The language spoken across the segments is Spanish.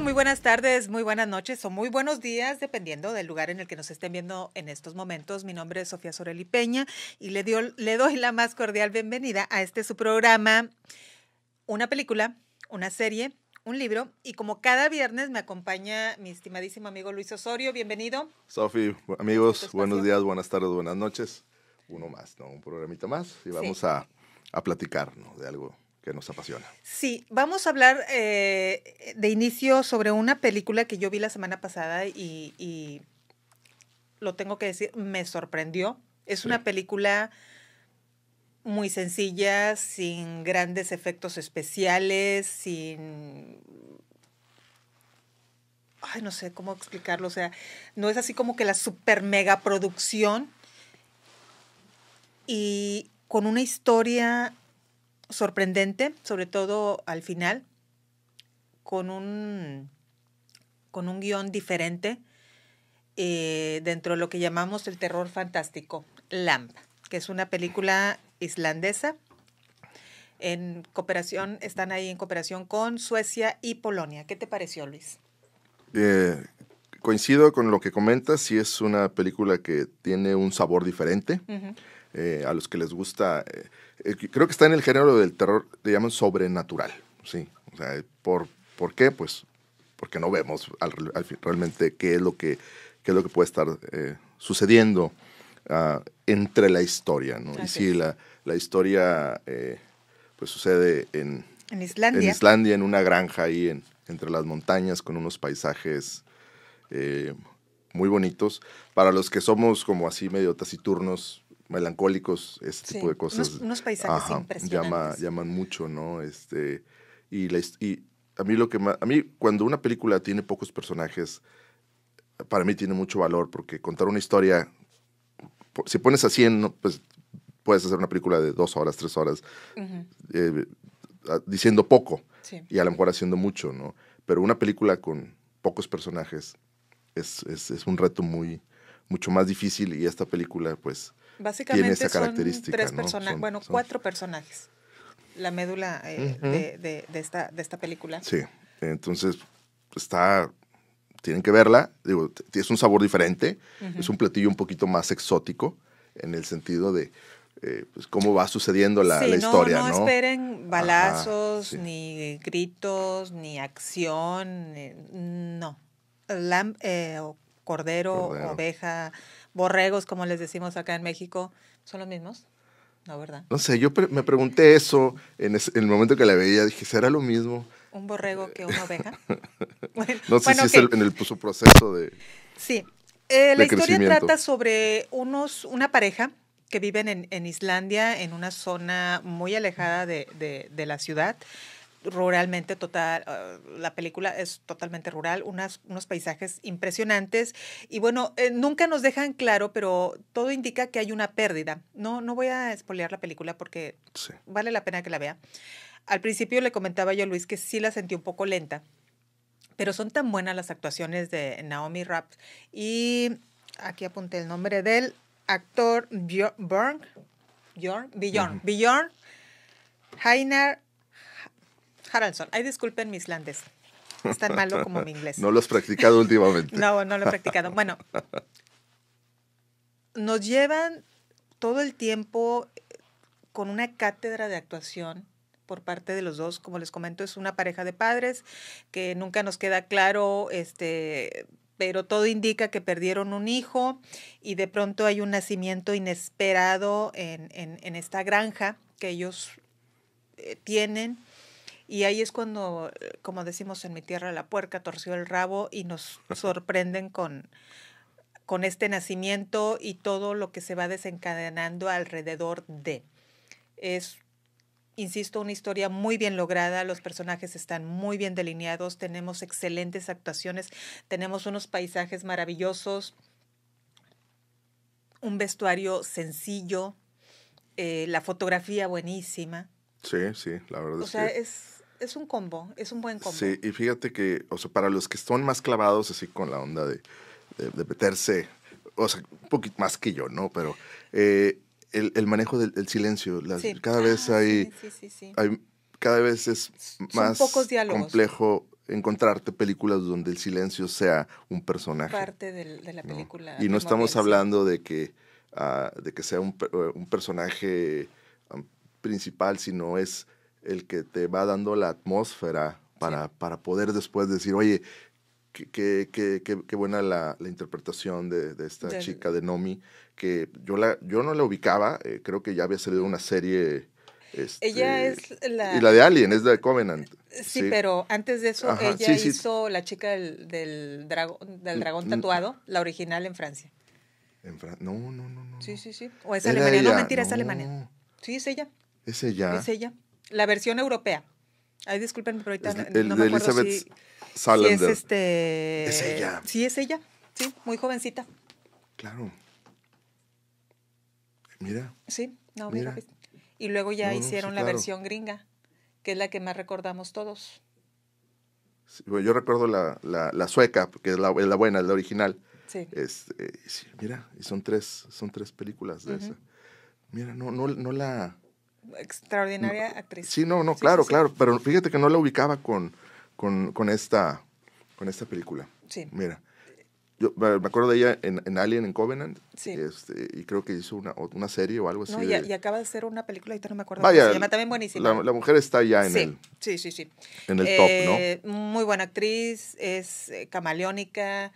muy buenas tardes, muy buenas noches o muy buenos días, dependiendo del lugar en el que nos estén viendo en estos momentos. Mi nombre es Sofía Soreli Peña y le, le doy la más cordial bienvenida a este su programa, una película, una serie, un libro. Y como cada viernes me acompaña mi estimadísimo amigo Luis Osorio, bienvenido. Sofi, amigos, buenos días, buenas tardes, buenas noches. Uno más, Un programita más y vamos a, platicar de algo que nos apasiona. Sí, vamos a hablar eh, de inicio sobre una película que yo vi la semana pasada y, lo tengo que decir, me sorprendió. Es una película muy sencilla, sin grandes efectos especiales, sin... Ay, no sé cómo explicarlo, o sea, no es así como que la super mega producción y con una historia sorprendente, sobre todo al final, con un, con un guión diferente eh, dentro de lo que llamamos el terror fantástico, Lamb, que es una película islandesa. En cooperación, están ahí en cooperación con Suecia y Polonia. ¿Qué te pareció, Luis? Eh, coincido con lo que comentas, sí es una película que tiene un sabor diferente. Eh, a los que les gusta, eh, eh, creo que está en el género del terror, le llaman sobrenatural, ¿sí? ¿por, ¿por qué? Pues porque no vemos realmente qué es lo que, lo que puede estar sucediendo ah, entre la historia, Y si la, historia pues sucede en... Islandia. En Islandia, en una granja ahí entre las montañas con unos paisajes muy bonitos. Para los que somos como así medio taciturnos, melancólicos, ese tipo de cosas. Unos, paisajes impresionantes. Llama, llaman mucho, ¿no? Este, y, a mí lo que a mí cuando una película tiene pocos personajes, para mí tiene mucho valor, porque contar una historia, si pones a 100, pues puedes hacer una película de dos horas, tres horas, eh, diciendo poco y a lo mejor haciendo mucho, ¿no? Pero una película con pocos personajes es, es, es un reto muy, mucho más difícil y esta película, pues, Básicamente tiene son Tres personas bueno, cuatro personajes. La médula eh, de, de, esta, de esta película. Sí, entonces está tienen que verla. Digo, es un sabor diferente, es un platillo un poquito más exótico en el sentido de eh, pues, cómo va sucediendo la, historia. No, esperen balazos, ni gritos, ni acción, no. Eh, cordero, oveja, borregos, como les decimos acá en México, son los mismos? No, ¿verdad? No sé, yo me pregunté eso en, el momento que la veía, dije, ¿será lo mismo? ¿Un borrego que una oveja? no sé si es en el, pues, su proceso de. Sí. Eh, la historia trata sobre unos, una pareja que viven en, en Islandia, en una zona muy alejada de la ciudad ruralmente total, ah, la película es totalmente rural, unas, unos paisajes impresionantes y bueno, eh, nunca nos dejan claro, pero todo indica que hay una pérdida. No, no voy a espolear la película porque vale la pena que la vea. Al principio le comentaba yo a Luis que sí la sentí un poco lenta, pero son tan buenas las actuaciones de Naomi Rapp y aquí apunté el nombre del actor Bjorn, Bjorn, Bjorn, Bjorn, Haraldson, Ay, disculpen mi islandés. Es tan malo como mi inglés. No lo has practicado últimamente. no, no lo he practicado. Bueno, nos llevan todo el tiempo eh, con una cátedra de actuación por parte de los dos. Como les comento, es una pareja de padres que nunca nos queda claro, este, pero todo indica que perdieron un hijo y de pronto hay un nacimiento inesperado en, esta granja que ellos eh, tienen y ahí es cuando, eh, como decimos en mi tierra, la puerca torció el rabo y nos sorprenden con, con este nacimiento y todo lo que se va desencadenando alrededor de. Es, insisto, una historia muy bien lograda, los personajes están muy bien delineados, tenemos excelentes actuaciones, tenemos unos paisajes maravillosos, un vestuario sencillo, eh, la fotografía buenísima. Sí, sí, la verdad es un combo, es un buen combo. Sí, y fíjate que, o sea, para los que están más clavados así con la onda de, de, meterse, o sea, un poquito más que yo, ¿no? Pero eh, el, manejo del silencio, cada vez ah, hay, sí, sí, hay, cada vez es más complejo encontrarte películas donde el silencio sea un personaje. Parte de, la película. Y no estamos hablando de que, ah, de que sea un, un personaje um, principal, sino es el que te va dando la atmósfera para, para poder después decir, oye, qué, qué, buena la, la, interpretación de, esta chica de Nomi, que yo, la, yo no la ubicaba, eh, creo que ya había salido una serie... Este, ella es la... Y la de Alien, es de Covenant. Eh, sí, pero antes de eso, ella hizo La chica del, del, del mm, dragón mm. tatuado, la original en Francia. En no, no, no, Sí, sí, sí. O es alemana, no, mentira, es alemana. Sí, es ella. Es ella. Es ella la versión europea. Ay, disculpen, pero ahorita no, el, me acuerdo Elizabeth si, Salander. es este... ella. Sí, es ella. Sí, muy jovencita. Claro. Mira. Sí, no, mira. Pues. Y luego ya hicieron la versión gringa, que es la que más recordamos todos. yo recuerdo la, sueca, que es la, la buena, la original. Este, sí. Mira, y son tres, son tres películas de esa. Mira, no, no, no la extraordinaria actriz. Sí, no, no, claro, claro. Pero fíjate que no la ubicaba con, con, esta, con esta película. Sí. Mira. Yo me acuerdo de ella en, Alien, en Covenant. Este, y creo que hizo una, serie o algo así. No, y, acaba de ser una película, ahorita no me acuerdo. Vaya, llama también buenísima. La, mujer está ya en el. Sí, En el top, ¿no? Eh, muy buena actriz, es eh, camaleónica.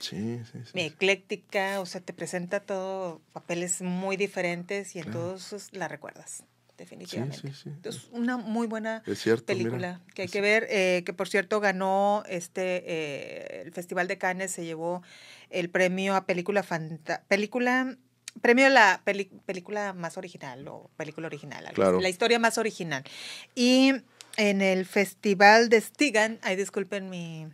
Ecléctica, o sea, te presenta todo, papeles muy diferentes y en todos la recuerdas definitivamente. Sí, una muy buena película que hay que ver, eh, que por cierto ganó este eh, el Festival de Cannes, se llevó el premio a película película premio a la película más original o película original, claro. la historia más original. Y en el Festival de Stigan, ay, disculpen mi,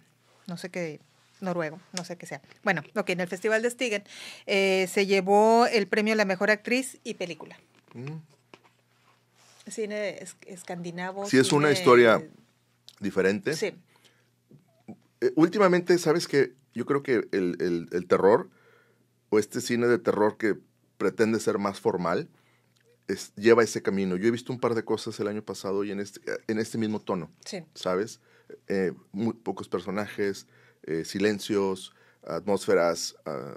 no sé qué noruego, no sé qué sea. Bueno, ok, en el Festival de Stigan eh, se llevó el premio a la mejor actriz y película. Mm. Cine escandinavo. Sí, es una historia diferente. Sí. Eh, últimamente, ¿sabes que Yo creo que el, el, terror, o este cine de terror que pretende ser más formal, es, lleva ese camino. Yo he visto un par de cosas el año pasado y en este, en este mismo tono, sí. ¿sabes? Eh, muy pocos personajes, eh, silencios, atmósferas. Ah,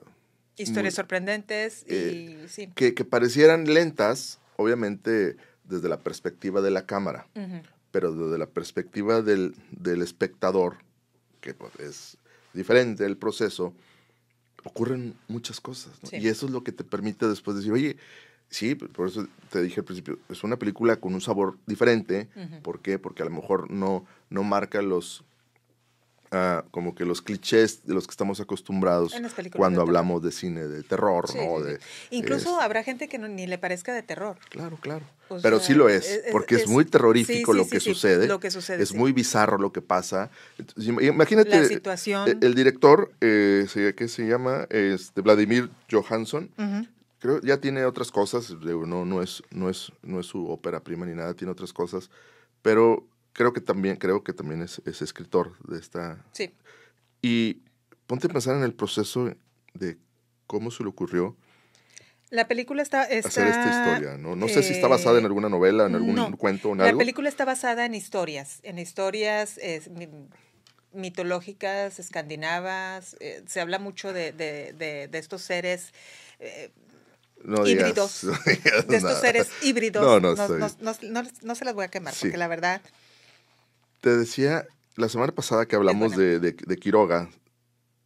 Historias sorprendentes y sí. Que, que parecieran lentas, obviamente desde la perspectiva de la cámara, pero desde la perspectiva del, espectador, que pues, es diferente el proceso, ocurren muchas cosas. Y eso es lo que te permite después decir, oye, sí, por eso te dije al principio, es una película con un sabor diferente. ¿Por qué? Porque a lo mejor no, no marca los como que los clichés de los que estamos acostumbrados cuando hablamos de cine de terror, De, Incluso habrá gente que ni le parezca de terror. Claro, claro. Pero sí lo es, porque es, muy terrorífico lo, que sucede, lo que Es muy bizarro lo que pasa. imagínate, La situación... Eh, el director, eh, ¿qué se llama? Este, Vladimir Johansson, creo ya tiene otras cosas no no es no es no es su ópera prima ni nada tiene otras cosas pero creo que también, creo que también es, escritor de esta. Sí. Y ponte a pensar en el proceso de cómo se le ocurrió. La película está, hacer esta historia, ¿no? sé si está basada en eh, alguna novela, en algún cuento, o algo. La película está basada en historias, en historias mitológicas, escandinavas. Eh, se habla mucho de, estos seres. híbridos, de estos seres híbridos, no, no, no, no, se las voy a quemar, porque la verdad te decía la semana pasada que hablamos de, Quiroga.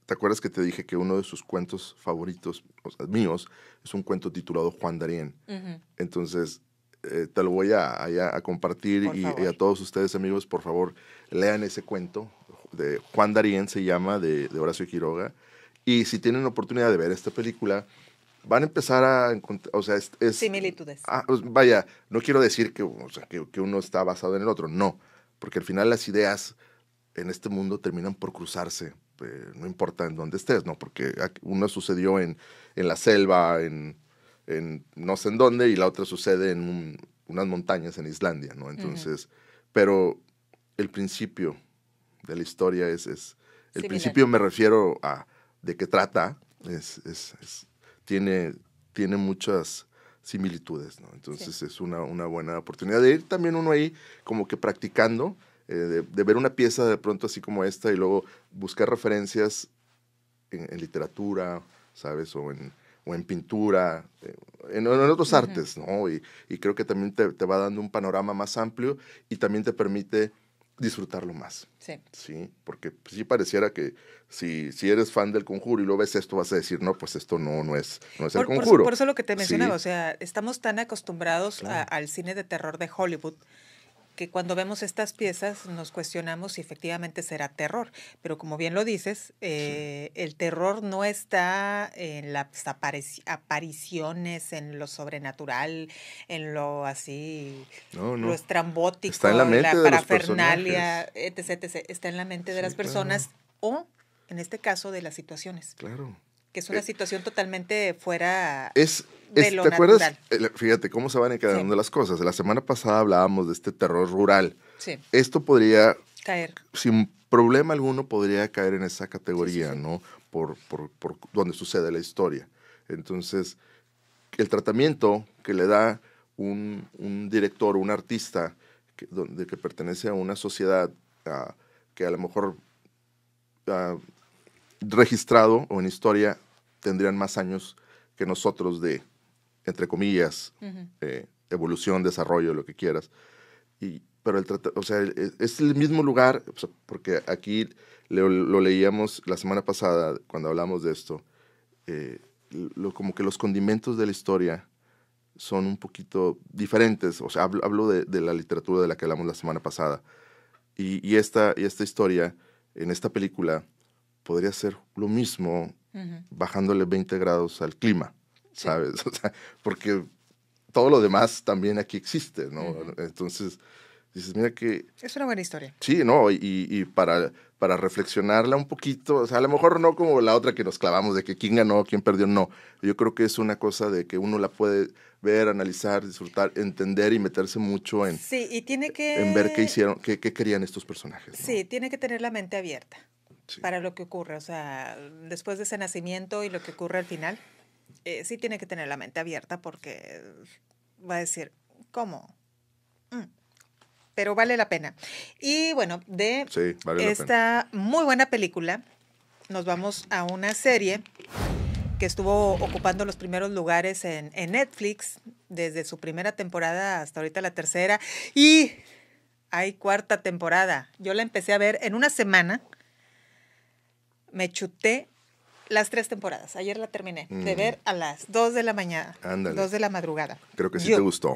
¿Te acuerdas que te dije que uno de sus cuentos favoritos, o sea, míos, es un cuento titulado Juan Darien? Entonces, eh, te lo voy a, a, compartir y, a todos ustedes, amigos, por favor, lean ese cuento. De Juan Darien se llama, de, Horacio Quiroga. Y si tienen oportunidad de ver esta película, van a empezar a encontrar, o sea, es... Similitudes. Ah, pues, vaya, no quiero decir que, que, uno está basado en el otro, no, porque al final las ideas en este mundo terminan por cruzarse, eh, no importa en dónde estés, ¿no? Porque una sucedió en, en la selva, en, en, no sé en dónde, y la otra sucede en unas montañas en Islandia, ¿no? Entonces, pero el principio de la historia es, es el principio me refiero a de qué trata, es, es, tiene, tiene muchas similitudes, ¿no? Entonces es una, una, buena oportunidad de ir también uno ahí como que practicando, eh, de, ver una pieza de pronto así como esta y luego buscar referencias en, literatura, ¿sabes? O en, o en pintura, eh, en, otros artes, ¿no? Y, y, creo que también te, va dando un panorama más amplio y también te permite disfrutarlo más. Sí. Sí, porque si pues, pareciera que si, si eres fan del conjuro y lo ves esto, vas a decir, no, pues esto no, no es, el conjuro. Por, eso lo que te mencionaba, o sea, estamos tan acostumbrados al cine de terror de Hollywood que cuando vemos estas piezas nos cuestionamos si efectivamente será terror. Pero como bien lo dices, eh, el terror no está en las apariciones, en lo sobrenatural, en lo así, lo estrambótico, está en la, parafernalia, etc, Está en la mente de las personas o, en este caso, de las situaciones. Claro. Que es una eh, situación totalmente fuera es, de lo ¿Te acuerdas? Eh, fíjate cómo se van encadenando las cosas. La semana pasada hablábamos de este terror rural. Sí. Esto podría caer. Sin problema alguno podría caer en esa categoría, ¿no? Por, donde sucede la historia. Entonces, el tratamiento que le da un, director, un artista que, que pertenece a una sociedad ah, que a lo mejor ah, registrado o en historia tendrían más años que nosotros de, entre comillas, eh, evolución, desarrollo, lo que quieras. Y, pero el o sea, es el mismo lugar, porque aquí lo, leíamos la semana pasada cuando hablamos de esto, eh, como que los condimentos de la historia son un poquito diferentes, o sea, hablo, hablo de, de, la literatura de la que hablamos la semana pasada. y, esta, y esta historia, en esta película, podría ser lo mismo bajándole 20 grados al clima, ¿sabes? O sea, porque todo lo demás también aquí existe, ¿no? Entonces, dices, mira que... Es una buena historia. Sí, ¿no? Y, para, para reflexionarla un poquito, o sea, a lo mejor no como la otra que nos clavamos de que quién ganó, quién perdió, no. Yo creo que es una cosa de que uno la puede ver, analizar, disfrutar, entender y meterse mucho en... Sí, y tiene que... En ver qué hicieron, qué, querían estos personajes. Sí, tiene que tener la mente abierta para lo que ocurre, o sea, después de ese nacimiento y lo que ocurre al final, eh, sí tiene que tener la mente abierta porque va a decir, ¿cómo? Mm. Pero vale la pena. Y bueno, de esta muy buena película, nos vamos a una serie que estuvo ocupando los primeros lugares en, en, Netflix desde su primera temporada hasta ahorita la tercera. Y hay cuarta temporada. Yo la empecé a ver en una semana me chuté las tres temporadas. Ayer la terminé de mm. ver a las 2 de la mañana. Ándale. 2 de la madrugada. Creo que sí te gustó.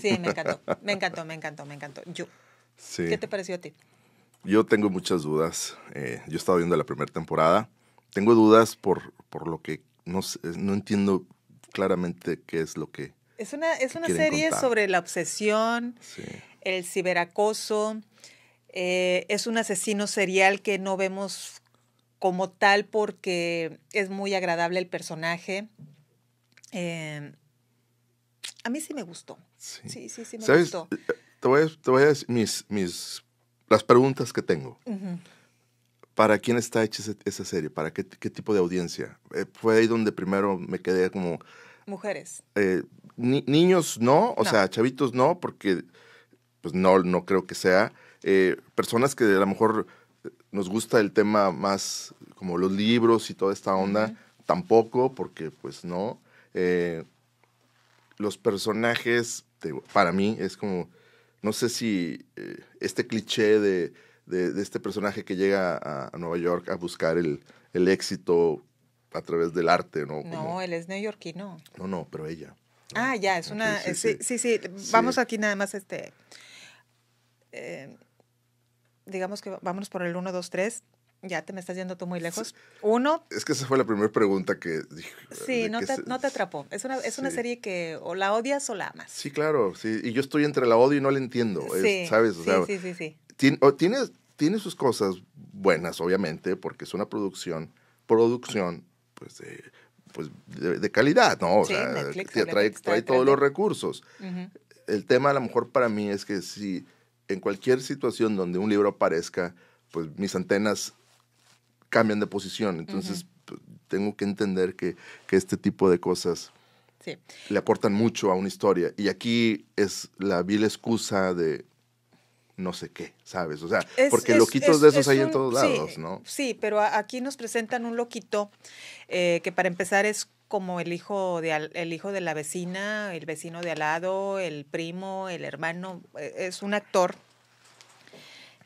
Sí, me encantó. Me encantó, me encantó, me encantó. Yo. ¿Qué te pareció a ti? Yo tengo muchas dudas. Eh, yo estaba viendo la primera temporada. Tengo dudas por, lo que no, no entiendo claramente qué es lo que. Es una, es una serie sobre la obsesión, el ciberacoso. Eh, es un asesino serial que no vemos como tal porque es muy agradable el personaje. Eh, a mí sí me gustó. Sí, sí, sí, me gustó. Te voy a, decir mis, mis, las preguntas que tengo. ¿Para quién está hecha esa serie? ¿Para qué, tipo de audiencia? Eh, fue ahí donde primero me quedé como... Mujeres. Eh, niños no, o sea, chavitos no, porque pues no, no creo que sea. personas que a lo mejor nos gusta el tema más como los libros y toda esta onda, tampoco, porque pues no. Eh, los personajes, para mí, es como, no sé si eh, este cliché de, este personaje que llega a, Nueva York a buscar el, éxito a través del arte, ¿no? no, él es neoyorquino. No, no, pero ella. Ah, ya, es una... sí, sí, vamos aquí nada más este... Eh, digamos que vámonos por el 1, 2, 3. Ya te me estás yendo tú muy lejos. Uno. Es que esa fue la primera pregunta que dije. Sí, no, te, atrapó. Es, una, serie que o la odias o la amas. Sí, claro. Sí. Y yo estoy entre la odio y no la entiendo. Sí, ¿Sabes? sí, sí, sí, Tiene, sus cosas buenas, obviamente, porque es una producción, producción, pues de, pues, de, calidad, ¿no? O trae, todos los recursos. El tema, a lo mejor, para mí es que si en cualquier situación donde un libro aparezca, pues mis antenas cambian de posición. Entonces, pues, tengo que entender que, este tipo de cosas le aportan mucho a una historia. Y aquí es la vil excusa de no sé qué, ¿sabes? O sea, porque loquitos de esos hay en todos lados, ¿no? Sí, pero aquí nos presentan un loquito eh, que para empezar es como el hijo, de, el hijo de la vecina, el vecino de al lado, el primo, el hermano. E, es un actor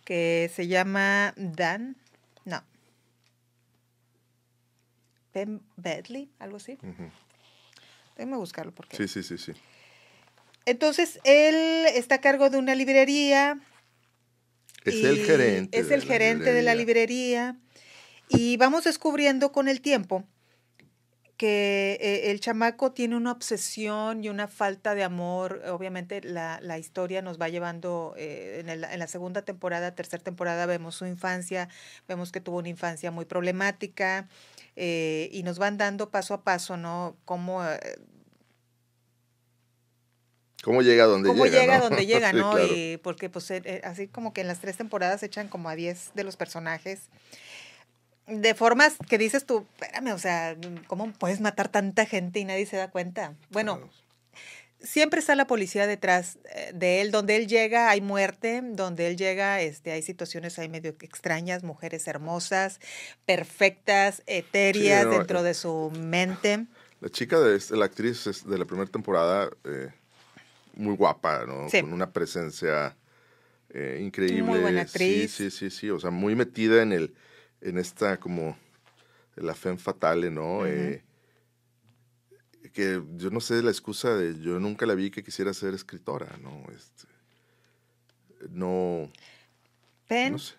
que se llama Dan, no, Ben Bedley, algo así. Uh Déjame buscarlo porque. Sí, sí, sí, sí. Entonces, él está a cargo de una librería. Es el gerente. Es el gerente de la librería. Y vamos descubriendo con el tiempo que eh, el chamaco tiene una obsesión y una falta de amor. Obviamente la, historia nos va llevando eh, en, la segunda temporada, tercera temporada, vemos su infancia, vemos que tuvo una infancia muy problemática eh, y nos van dando paso a paso, ¿no? Cómo... ¿Cómo llega a donde ¿Cómo llega? a donde llega, ¿no? porque pues así como que en las tres temporadas echan como a 10 de los personajes de formas que dices tú, espérame, o sea, ¿cómo puedes matar tanta gente y nadie se da cuenta? Bueno, siempre está la policía detrás eh, de él. Donde él llega hay muerte, donde él llega este, hay situaciones ahí medio extrañas, mujeres hermosas, perfectas, etéreas dentro eh, de su mente. La chica, de, este, la actriz de la primera temporada, eh, muy guapa, ¿no? Con una presencia increíble. Muy buena actriz. Sí, sí, sí, sí. O sea, muy metida en el en esta como la fe fatale, ¿no? Eh, que yo no sé la excusa de yo nunca la vi que quisiera ser escritora, ¿no? Este, no. pen no sé.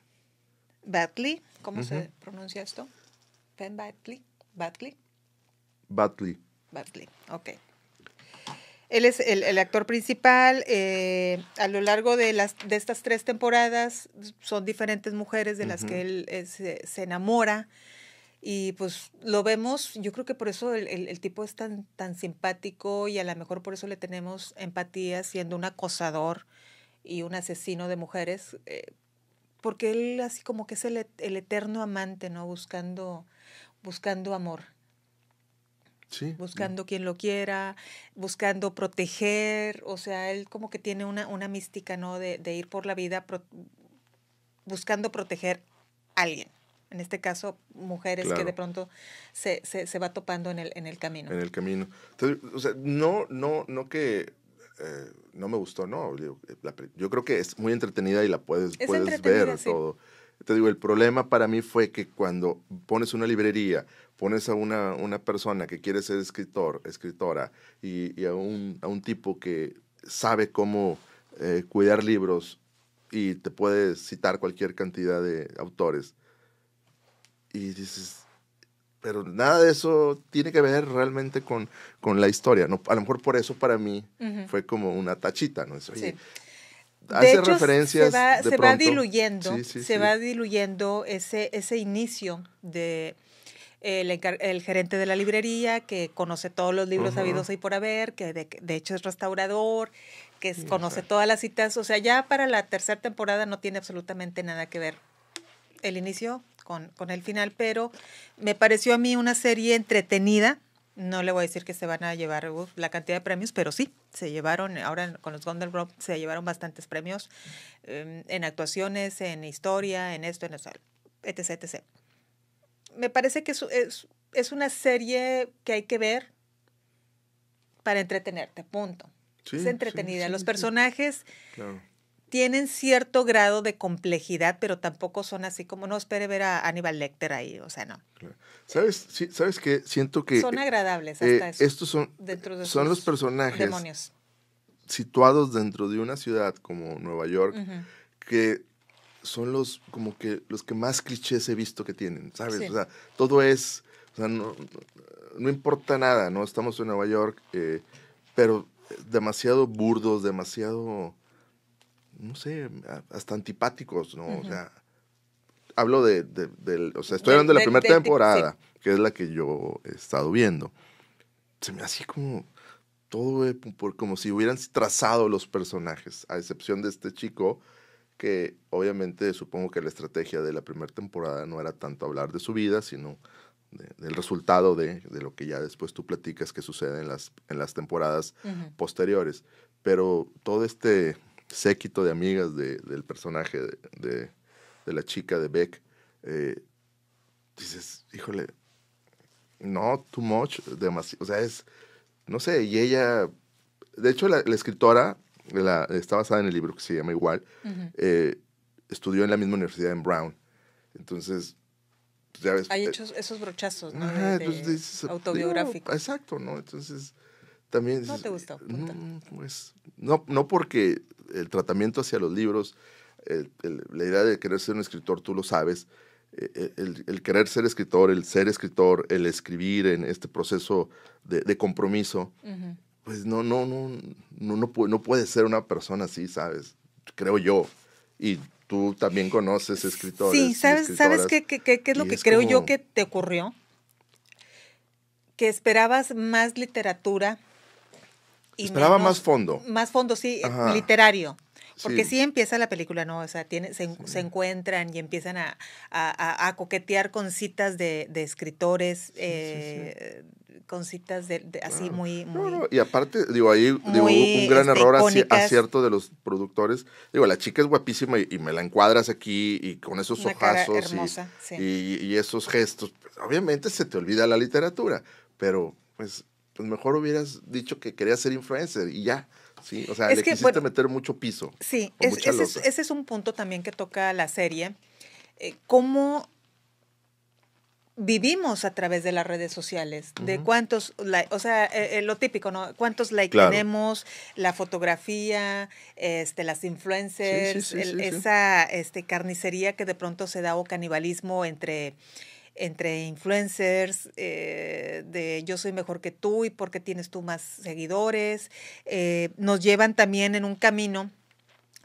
Batley, ¿cómo se pronuncia esto? ¿Pen Batley. Batley. Batley. Batley, ok. Él es el, actor principal. Eh, a lo largo de, las, de estas tres temporadas son diferentes mujeres de las que él eh, se enamora. Y pues lo vemos, yo creo que por eso el, tipo es tan, tan simpático y a lo mejor por eso le tenemos empatía siendo un acosador y un asesino de mujeres, eh, porque él así como que es el, el eterno amante, ¿no? Buscando, buscando amor buscando quien lo quiera, buscando proteger, o sea, él como que tiene una, una mística, ¿no? De, ir por la vida buscando proteger a alguien. En este caso, mujeres que de pronto se, se, va topando en el, en el camino. En el camino. o sea, no, no, no que eh, no me gustó, no. Eh, yo, creo que es muy entretenida y la puedes, puedes ver sí. todo te digo, el problema para mí fue que cuando pones una librería, pones a una, una persona que quiere ser escritor, escritora, y, a, un, a, un, tipo que sabe cómo eh, cuidar libros y te puede citar cualquier cantidad de autores, y dices, pero nada de eso tiene que ver realmente con, con la historia. ¿no? A lo mejor por eso para mí fue como una tachita, ¿no? hace de hecho, referencias. Se va, se va diluyendo, se va diluyendo ese, ese inicio de el, gerente de la librería que conoce todos los libros habidos y por haber, que de, hecho es restaurador, que conoce todas las citas. O sea, ya para la tercera temporada no tiene absolutamente nada que ver el inicio con, con el final, pero me pareció a mí una serie entretenida no le voy a decir que se van a llevar la cantidad de premios, pero sí, se llevaron, ahora con los Golden se llevaron bastantes premios em, en actuaciones, en historia, en esto, en eso, etc, etc. Me parece que es, es, una serie que hay que ver para entretenerte, punto. es entretenida. los personajes claro tienen cierto grado de complejidad, pero tampoco son así como, no espere ver a Aníbal Lecter ahí, o sea, no. ¿Sabes, sí, ¿sabes que Siento que... Son agradables eh, hasta eso. Estos son, son los personajes situados dentro de una ciudad como Nueva York, que son los como que los que más clichés he visto que tienen, ¿sabes? O sea, todo es, no, importa nada, ¿no? Estamos en Nueva York, eh, pero demasiado burdos, demasiado no sé, hasta antipáticos, ¿no? O sea, hablo de, de, o sea, estoy hablando de la primera temporada, que es la que yo he estado viendo. Se me hacía como todo, eh, por, como si hubieran trazado los personajes, a excepción de este chico, que obviamente supongo que la estrategia de la primera temporada no era tanto hablar de su vida, sino del resultado de, lo que ya después tú platicas que sucede en las, en las temporadas posteriores. Pero todo este séquito de amigas de, del personaje de, de, la chica de Beck, eh, dices, híjole, no, too much, demasiado, o sea, es, no sé, y ella, de hecho la, escritora la, está basada en el libro que se llama igual, eh, estudió en la misma universidad en Brown, entonces... Pues, ya ves, Hay eh, hechos, esos brochazos, ¿no? exacto, ¿no? Entonces, también... no te gustó. pues, no, no porque el tratamiento hacia los libros, la idea de querer ser un escritor, tú lo sabes, eh, eh, el, querer ser escritor, el ser escritor, el escribir en este proceso de, compromiso, pues no, no, no, no, no, puede, no puede ser una persona así, ¿sabes? Creo yo. Y tú también conoces escritores. Sí, ¿sabes, ¿sabes qué, qué, es lo que creo yo que te ocurrió? Que esperabas más literatura Esperaba más fondo. Más fondo, sí, eh, literario. Porque sí. empieza la película, ¿no? O sea, se, encuentran y empiezan a, coquetear con citas de, escritores, eh, con citas de, así muy, Y aparte, digo, ahí hubo un gran error acierto de los productores. Digo, la chica es guapísima y, me la encuadras aquí y con esos Una y, y, y esos gestos. Obviamente se te olvida la literatura, pero pues pues mejor hubieras dicho que querías ser influencer y ya. Sí, o sea, le quisiste meter mucho piso. Sí, ese, es, un punto también que toca la serie. Eh, cómo vivimos a través de las redes sociales, de cuántos, o sea, eh, eh, lo típico, ¿no? Cuántos likes tenemos, la fotografía, este, las influencers, esa este, carnicería que de pronto se da o canibalismo entre entre influencers, eh, de yo soy mejor que tú y por qué tienes tú más seguidores. Eh, nos llevan también en un camino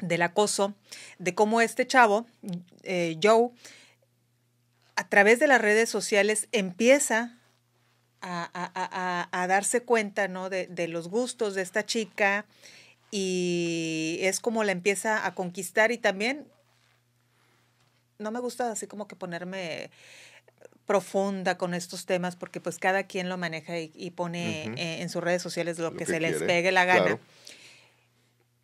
del acoso, de cómo este chavo, eh, Joe, a través de las redes sociales empieza a, darse cuenta de, de los gustos de esta chica y es como la empieza a conquistar y también no me gusta así como que ponerme profunda con estos temas porque pues cada quien lo maneja y, pone en sus redes sociales lo, que, se les pegue la gana.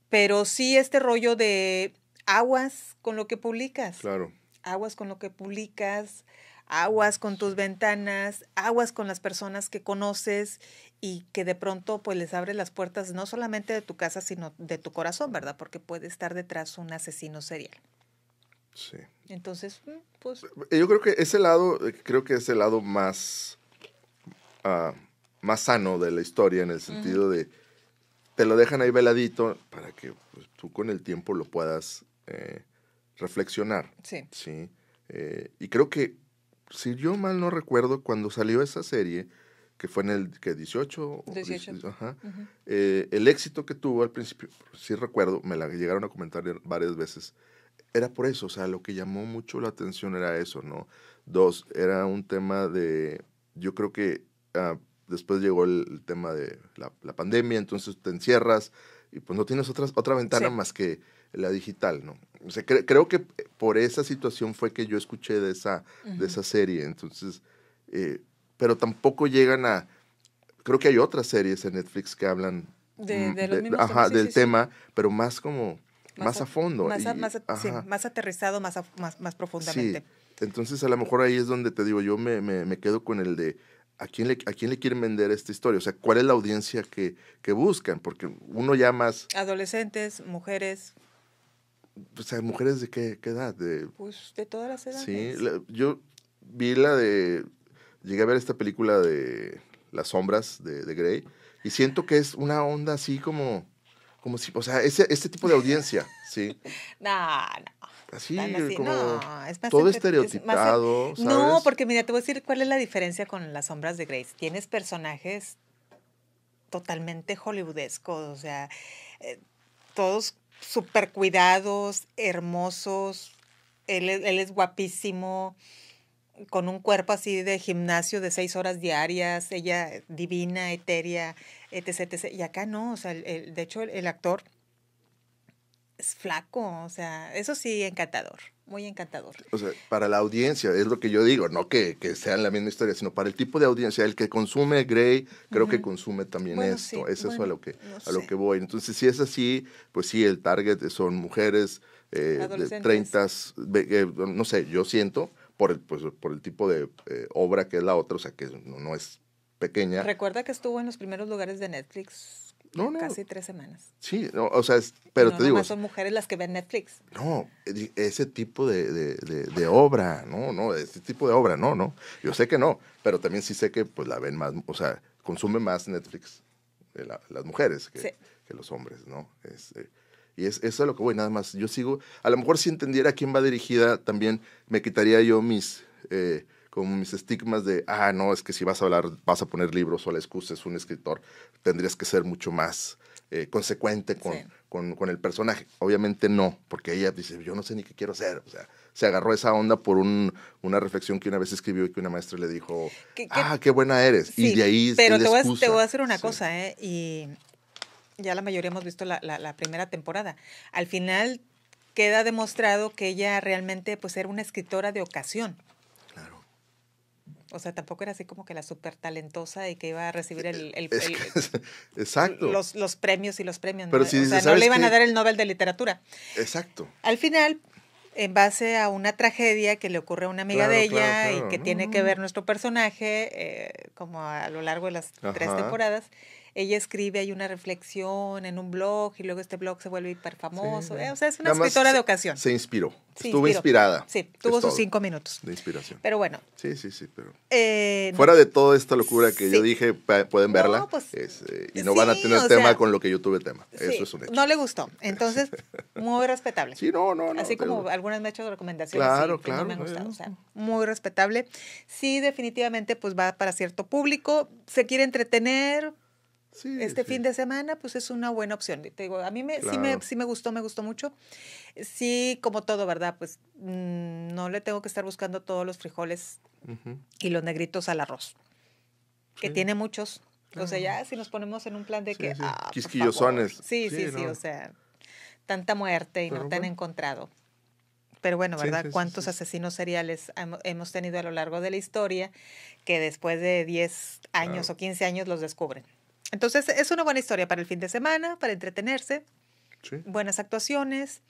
Pero sí este rollo de aguas con lo que publicas. Claro. Aguas con lo que publicas, aguas con tus ventanas, aguas con las personas que conoces y que de pronto pues les abres las puertas no solamente de tu casa, sino de tu corazón, ¿verdad? Porque puede estar detrás un asesino serial. Entonces, mm, pues... Yo creo que ese lado, eh, creo que es el lado más, ah, más sano de la historia en el sentido de, te lo dejan ahí veladito para que pues, tú con el tiempo lo puedas eh, reflexionar. Sí. Sí. Eh, y creo que, si yo mal no recuerdo, cuando salió esa serie, que fue en el que 18, el éxito que tuvo al principio, si sí recuerdo, me la llegaron a comentar varias veces, era por eso, o sea, lo que llamó mucho la atención era eso, ¿no? Dos, era un tema de, yo creo que ah, después llegó el, tema de la, pandemia, entonces te encierras y pues no tienes otras, otra ventana más que la digital, ¿no? O sea, creo que por esa situación fue que yo escuché de esa, de esa serie, entonces, eh, pero tampoco llegan a, creo que hay otras series en Netflix que hablan del tema, pero más como más, a, fondo. Más, aterrizado, más, más, profundamente. Sí. Entonces, a lo mejor ahí es donde te digo, yo me, quedo con el de, ¿a quién, le, ¿a quién le quieren vender esta historia? O sea, ¿cuál es la audiencia que, buscan? Porque uno ya más... Adolescentes, mujeres. O sea, ¿mujeres de qué, edad? pues de todas las edades. Sí, yo vi la de... Llegué a ver esta película de Las sombras de, de Grey y siento que es una onda así como como si, o sea, ese, este tipo de audiencia, ¿sí? no, no. Así, como todo estereotipado. ¿sabes? No, porque mira, te voy a decir cuál es la diferencia con las sombras de Grace. Tienes personajes totalmente hollywoodescos, o sea, eh, todos súper cuidados, hermosos, él, él, es guapísimo, con un cuerpo así de gimnasio de seis horas diarias, ella divina, etérea, etc, Y acá no, o sea, de hecho el, actor es flaco, o sea, eso sí, encantador, muy encantador. para la audiencia, es lo que yo digo, no que, que sean la misma historia, sino para el tipo de audiencia, el que consume Grey, creo que consume también esto, es eso a lo que, a lo que voy. Entonces, si es así, pues sí, el target son mujeres eh, de 30, eh, no sé, yo siento, por el, pues, por el tipo de eh, obra que es la otra, o sea, que no es pequeña. Recuerda que estuvo en los primeros lugares de Netflix casi tres semanas. Sí, o sea, pero te digo. son mujeres las que ven Netflix. No, eh, ese tipo de, de, de, obra, no, no, ese tipo de obra, no, no. Yo sé que no, pero también sí sé que pues la ven más, o sea, consume más Netflix eh, las mujeres que, los hombres, ¿no? Es, eh, y es, eso es lo que voy, nada más. Yo sigo, a lo mejor si entendiera a quién va dirigida, también me quitaría yo mis como mis estigmas de, ah, no, es que si vas a hablar, vas a poner libros o la excusa es un escritor, tendrías que ser mucho más eh, consecuente con, con, el personaje. Obviamente no, porque ella dice, yo no sé ni qué quiero hacer. O sea, se agarró esa onda por una reflexión que una vez escribió y que una maestra le dijo, ah, qué buena eres. y de ahí... Pero te voy, a, te voy, a, hacer una cosa, ¿eh? Y ya la mayoría hemos visto la, primera temporada. Al final queda demostrado que ella realmente pues, era una escritora de ocasión. O sea, tampoco era así como que la súper talentosa y que iba a recibir eh, el, exacto. Los, premios y los premios. Pero o sea, no le iban a dar el Nobel de Literatura. Exacto. Al final, en base a una tragedia que le ocurre a una amiga de ella y que tiene que ver nuestro personaje eh, como a lo largo de las tres temporadas, ella escribe, hay una reflexión en un blog y luego este blog se vuelve hiper famoso. Eh, o sea, es una escritora de ocasión. Se inspiró. Estuvo inspirada. Sí, tuvo sus cinco minutos. De inspiración. Pero bueno. Sí, sí, sí, eh, Fuera de toda esta locura que yo dije, pueden verla. Pues, eh, y no van a tener tema con lo que yo tuve tema. Eso es un hecho. No le gustó. Entonces, muy respetable. Sí, no, no, no Así como algunas me han hecho recomendaciones. Claro, pues, claro. No me han gustado. O sea, muy respetable. Sí, definitivamente, pues va para cierto público. Se quiere entretener, este fin de semana, pues es una buena opción. Te digo, a mí me, sí me, sí me gustó, me gustó mucho. Sí, como todo, ¿verdad? Pues mm, no le tengo que estar buscando todos los frijoles y los negritos al arroz, que tiene muchos. O sea, ya ah. si nos ponemos en un plan de que... Ah, Sí, sí, sí, o sea, tanta muerte y no te han encontrado pero bueno, ¿verdad? ¿Cuántos asesinos seriales hemos tenido a lo largo de la historia que después de 10 años o 15 años los descubren? Entonces es una buena historia para el fin de semana, para entretenerse. Buenas actuaciones,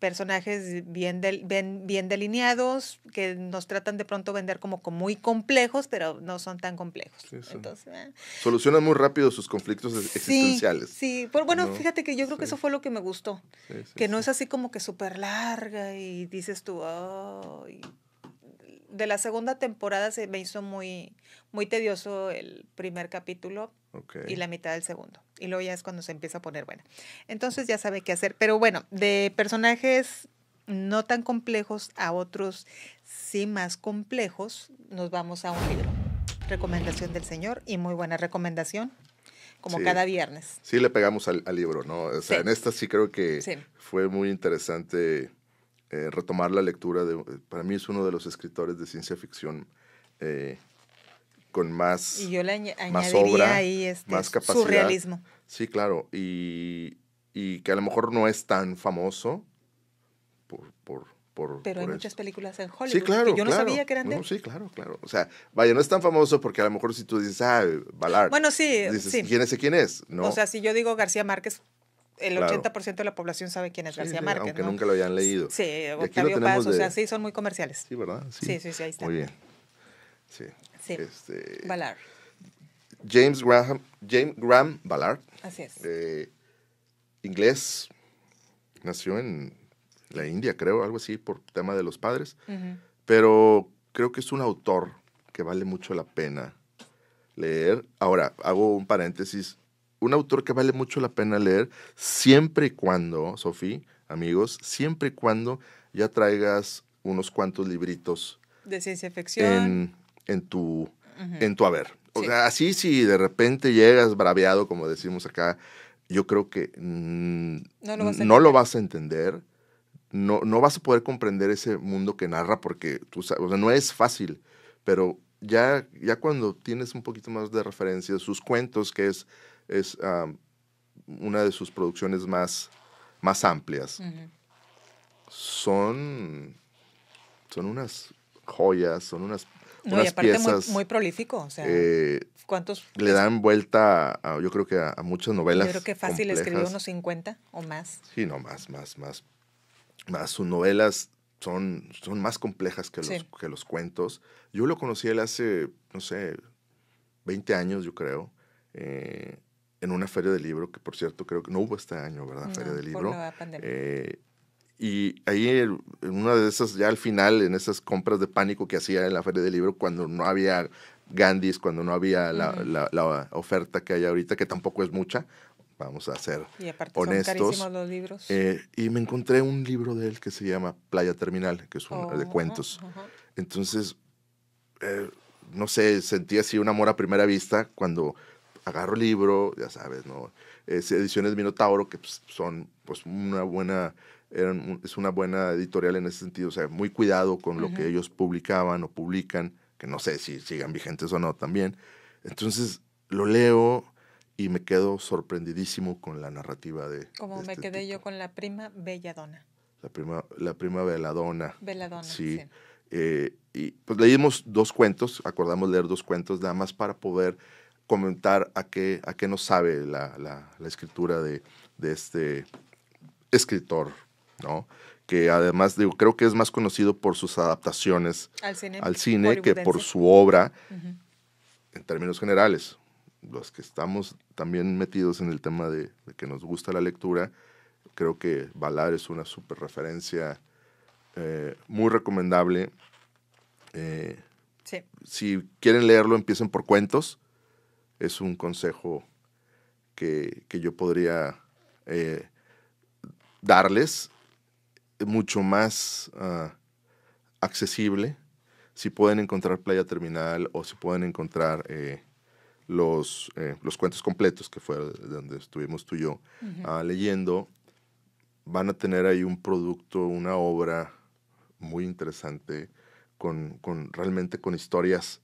personajes bien, del, bien, bien, delineados, que nos tratan de pronto vender como, como muy complejos, pero no son tan complejos. Ah. Solucionan muy rápido sus conflictos existenciales. Sí, sí. bueno, fíjate que yo creo que eso fue lo que me gustó. que no es así como que súper larga y dices tú, de la segunda temporada se me hizo muy, muy tedioso el primer capítulo y la mitad del segundo. Y luego ya es cuando se empieza a poner buena. Entonces ya sabe qué hacer. Pero bueno, de personajes no tan complejos a otros sí más complejos, nos vamos a un libro. Recomendación del Señor y muy buena recomendación como cada viernes. Sí, le pegamos al, libro, ¿no? O sea, en esta sí creo que fue muy interesante eh, retomar la lectura de, para mí es uno de los escritores de ciencia ficción eh, con más, y yo le obra, ahí este más capacidad. Surrealismo. Sí, claro, y, y, que a lo mejor no es tan famoso por... por, por Pero hay muchas películas en Hollywood. Sí, claro. Que yo no sabía que eran de... Sí, claro, claro. O sea, vaya, no es tan famoso porque a lo mejor si tú dices, ah, Ballard. Bueno, sí. sí. ¿quién es ese quién es? No. O sea, si yo digo García Márquez, el 80% de la población sabe quién es García Márquez. Aunque nunca lo hayan leído. Sí, Octavio Paz, de... o sea, sí, son muy comerciales. Sí, ¿verdad? Sí, sí, sí, sí ahí está. Muy bien. Sí. Sí. Este, James Graham, James Graham Ballard. Así es. inglés, nació en la India, creo, algo así, por tema de los padres. Pero creo que es un autor que vale mucho la pena leer. Ahora, hago un paréntesis. Un autor que vale mucho la pena leer siempre y cuando, Sofía, amigos, siempre y cuando ya traigas unos cuantos libritos. De ciencia ficción en tu, en tu haber. O sea, así si de repente llegas braveado, como decimos acá, yo creo que mm, no, lo vas, a entender, no, no vas a poder comprender ese mundo que narra porque tú no es fácil, pero ya, ya cuando tienes un poquito más de referencia, sus cuentos, que es, es una de sus producciones más, más amplias, son, son unas joyas, son unas no, y aparte muy, prolífico, o sea, eh, ¿cuántos? Le dan vuelta, a, yo creo que a, muchas novelas. Yo creo que fácil escribió unos 50 o más. Sí, no, más, más, más. Más sus novelas son, son más complejas que los, que los cuentos. Yo lo conocí él hace, no sé, 20 años, yo creo, eh, en una feria de libro, que por cierto creo que no hubo este año, ¿verdad? feria de libro. Por la pandemia. Eh, y ahí en una de esas, ya al final, en esas compras de pánico que hacía en la feria del libro, cuando no había Gandhis, cuando no había la, la, oferta que hay ahorita, que tampoco es mucha, vamos a ser y aparte honestos. los libros. Eh, y me encontré un libro de él que se llama Playa Terminal, que es un oh, de cuentos. Entonces, eh, no sé, sentí así un amor a primera vista cuando agarro el libro, ya sabes, ¿no? Es ediciones Minotauro, que pues, son pues una buena es una buena editorial en ese sentido, o sea, muy cuidado con lo que ellos publicaban o publican, que no sé si sigan vigentes o no también. Entonces lo leo y me quedo sorprendidísimo con la narrativa de... Como me este quedé yo con la prima Belladona. La prima, la prima Veladona. Sí. Eh, y pues leímos dos cuentos, acordamos leer dos cuentos nada más para poder comentar a qué, a qué nos sabe la, escritura de, de este escritor que además digo, creo que es más conocido por sus adaptaciones al cine, que por su obra en términos generales. Los que estamos también metidos en el tema de, que nos gusta la lectura, creo que Balar es una super referencia eh, muy recomendable. Eh, si quieren leerlo, empiecen por cuentos. Es un consejo que, yo podría eh, darles mucho más ah, accesible si pueden encontrar Playa Terminal o si pueden encontrar eh, los, eh, los cuentos completos, que fue donde estuvimos tú y yo ah, leyendo, van a tener ahí un producto, una obra muy interesante, con, realmente con historias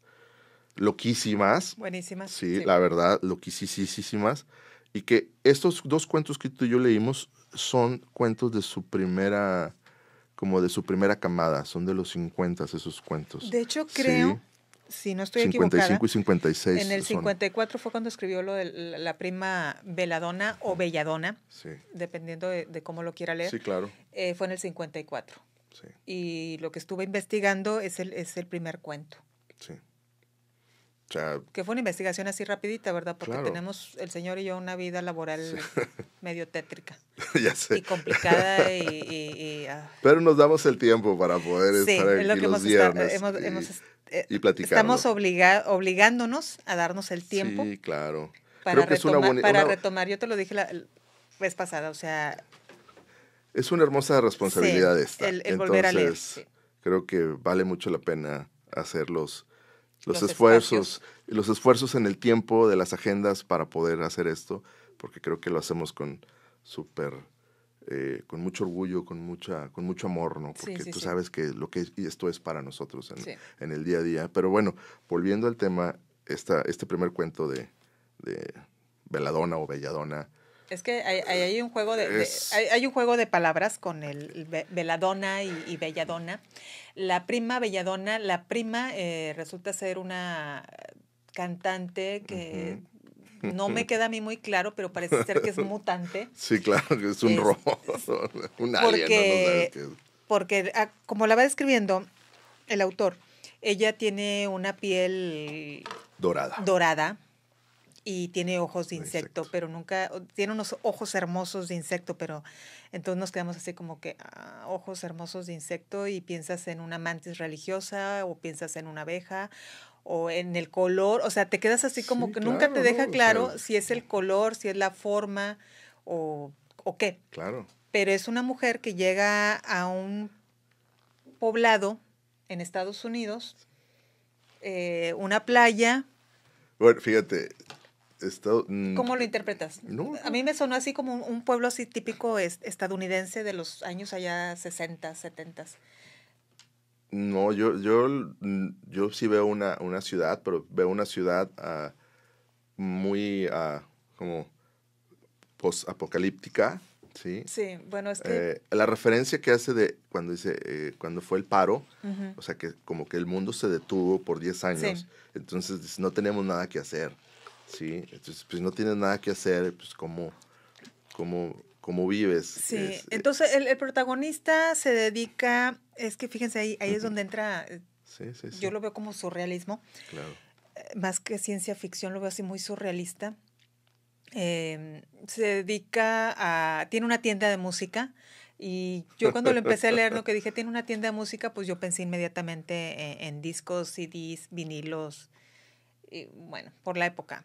loquísimas. Buenísimas. Sí, la verdad, loquísimas. Y que estos dos cuentos que tú y yo leímos son cuentos de su primera, como de su primera camada, son de los 50 esos cuentos. De hecho, creo, si no estoy 55 y 56. En el 54 fue cuando escribió lo de la prima Veladona o Belladona, dependiendo de, cómo lo quiera leer. Sí, claro. Eh, fue en el 54. Y lo que estuve investigando es el, es el primer cuento. Sí que fue una investigación así rapidita, ¿verdad? Porque tenemos el señor y yo una vida laboral medio tétrica. ya sé. Y complicada y... Ah. Pero nos damos el tiempo para poder sí, estar es lo que los hemos viernes. y, eh, Estamos obligándonos a darnos el tiempo. Sí, claro. Para, retomar, es una buena, para retomar, yo te lo dije la, vez pasada, o sea... Es una hermosa responsabilidad esta. El, volver a leer. Creo que vale mucho la pena hacerlos los, esfuerzos, los esfuerzos en el tiempo de las agendas para poder hacer esto, porque creo que lo hacemos con súper, eh, con mucho orgullo, con mucha, con mucho amor, ¿no? Porque tú sabes que lo que esto es para nosotros en, el día a día. Pero bueno, volviendo al tema, esta, este primer cuento de, de Veladona o Belladona es que hay, un juego de, hay, un juego de palabras con el, veladona y, belladona. La prima belladona, la prima eh, resulta ser una cantante que No me queda a mí muy claro, pero parece ser que es mutante. Sí, claro, que es un es, un alien. Porque, porque ah, como la va describiendo el autor, ella tiene una piel dorada. Dorada, y tiene ojos de insecto, pero nunca, tiene unos ojos hermosos de insecto, pero entonces nos quedamos así como que ah, ojos hermosos de insecto y piensas en una mantis religiosa o piensas en una abeja o en el color, o sea, te quedas así como que nunca te deja claro si es el color, si es la forma o, qué. Claro. Pero es una mujer que llega a un poblado en Estados Unidos, eh, una playa. Bueno, fíjate, Mm, ¿Cómo lo interpretas? a mí me sonó así como un, pueblo así típico estadounidense de los años allá 60, 70. No, yo, yo, mm, sí veo una, ciudad, pero veo una ciudad ah, muy ah, como post-apocalíptica, ¿sí? bueno, es que... Eh, la referencia que hace de cuando dice, eh, cuando fue el paro, o sea, que como que el mundo se detuvo por 10 años, entonces no tenemos nada que hacer. ¿sí? Entonces, pues no tienes nada que hacer, pues como vives. Sí, eh, entonces el, protagonista se dedica, es que fíjense ahí, ahí es donde entra, eh, yo lo veo como surrealismo, claro. Eh, más que ciencia ficción, lo veo así muy surrealista. Em, se dedica a, tiene una tienda de música, y yo cuando lo empecé a leer, lo que dije, tiene una tienda de música, pues yo pensé inmediatamente en, en discos, CDs, vinilos, y bueno, por la época.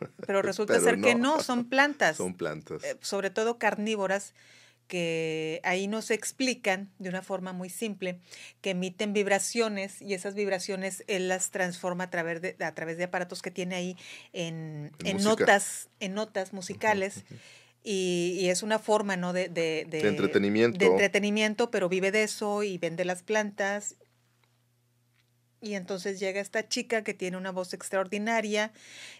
Pero resulta ser que no, son plantas. Son plantas. Eh, sobre todo carnívoras que ahí nos explican de una forma muy simple que emiten vibraciones y esas vibraciones él las transforma a través de, a través de aparatos que tiene ahí en, notas, en notas musicales. Y, es una forma ¿no? entretenimiento. De entretenimiento, pero vive de eso y vende las plantas y entonces llega esta chica que tiene una voz extraordinaria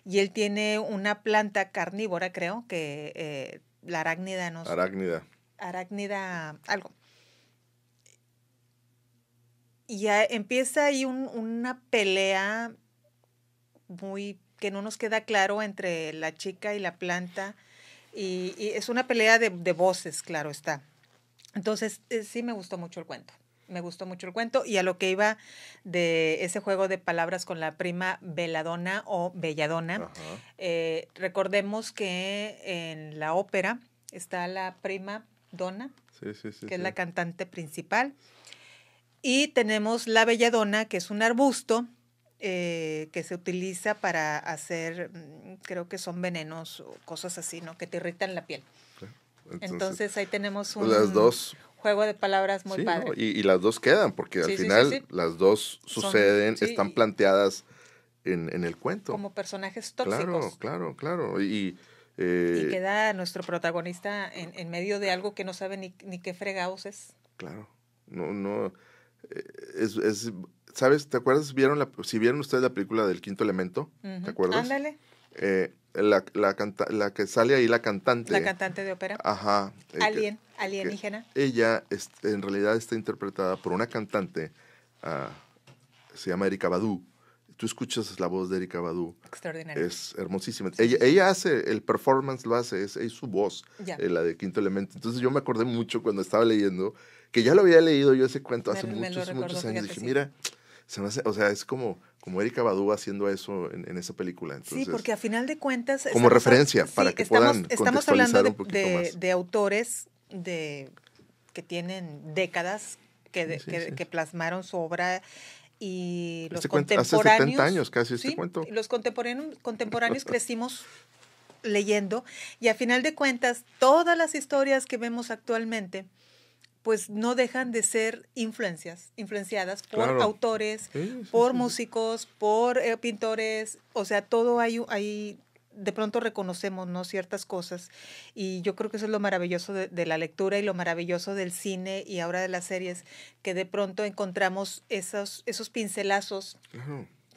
y él tiene una planta carnívora, creo, que eh, la arácnida, no Arácnida. Arácnida, algo. Y empieza ahí una pelea muy que no nos queda claro entre la chica y la planta. Y, es una pelea de, voces, claro está. Entonces, eh, sí me gustó mucho el cuento me gustó mucho el cuento y a lo que iba de ese juego de palabras con la prima Veladona o Belladona. Eh, recordemos que en la ópera está la prima dona, que es la cantante principal, y tenemos la Belladona, que es un arbusto eh, que se utiliza para hacer, mm, creo que son venenos o cosas así, ¿no? Que te irritan la piel. Entonces, ahí tenemos pues, un juego de palabras muy padre. Y, las dos quedan, porque al final las dos suceden, están planteadas en, el cuento. Como personajes tóxicos. Claro, claro, claro. Y, y eh, queda nuestro protagonista en, medio de algo que no sabe ni, qué fregados es. Claro, no, no. Eh, es, ¿Sabes? ¿Te acuerdas? ¿Vieron si vieron ustedes la película del quinto elemento, ¿te Ándale. Eh, la, la, la, que sale ahí, la cantante. La cantante de ópera. Ajá. Eh, Alien, alienígena. ella en realidad está interpretada por una cantante, ah, se llama Erika Badu. Tú escuchas la voz de Erika Badu. Extraordinaria. Es hermosísima. Ella, hace, el performance lo hace, es, su voz, eh, la de Quinto Elemento. Entonces yo me acordé mucho cuando estaba leyendo, que ya lo había leído yo ese cuento hace muchos, muchos años. dije, mira o sea, es como, como Erika Badú haciendo eso en, esa película. sí, porque a final de cuentas... Como referencia, para que estamos, puedan Estamos hablando de, de autores de, que tienen décadas que, que, plasmaron su obra y este los contemporáneos... hace 70 años casi este cuento. Los contemporáneos, contemporáneos crecimos leyendo y a final de cuentas todas las historias que vemos actualmente pues no dejan de ser influencias, influenciadas por autores, por músicos, por eh, pintores, o sea, todo hay, hay, de pronto reconocemos, ¿no? Ciertas cosas y yo creo que eso es lo maravilloso de, la lectura y lo maravilloso del cine y ahora de las series, que de pronto encontramos esos, esos pincelazos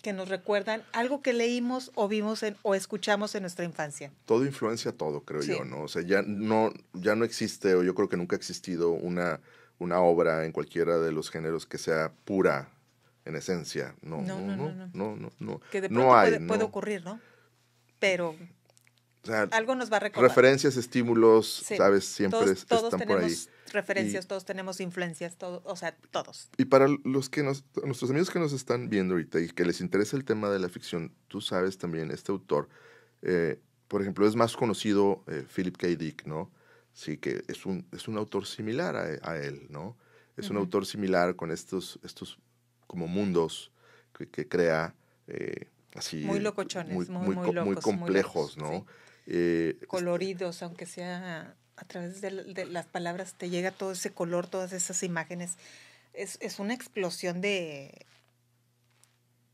que nos recuerdan algo que leímos o vimos o escuchamos en nuestra infancia. Todo influencia todo, creo yo, ¿no? O sea, ya no, ya no existe, o yo creo que nunca ha existido una, una obra en cualquiera de los géneros que sea pura en esencia. No, no, no, no. no, no, Que de pronto puede, puede ocurrir, ¿no? Pero algo nos va a recordar. Referencias, estímulos, sabes, siempre están por ahí. Todos tenemos Referencias, todos tenemos influencias, todo, o sea, todos. Y para los que nos, nuestros amigos que nos están viendo ahorita y que les interesa el tema de la ficción, tú sabes también, este autor, eh, por ejemplo, es más conocido eh, Philip K. Dick, ¿no? Sí, que es un, es un autor similar a, él, ¿no? Es un autor similar con estos, estos como mundos que, crea. Eh, así. Muy locochones, muy, muy, locos, muy complejos, ¿no? Eh, coloridos, aunque sea a través de, las palabras, te llega todo ese color, todas esas imágenes. Es, una explosión de,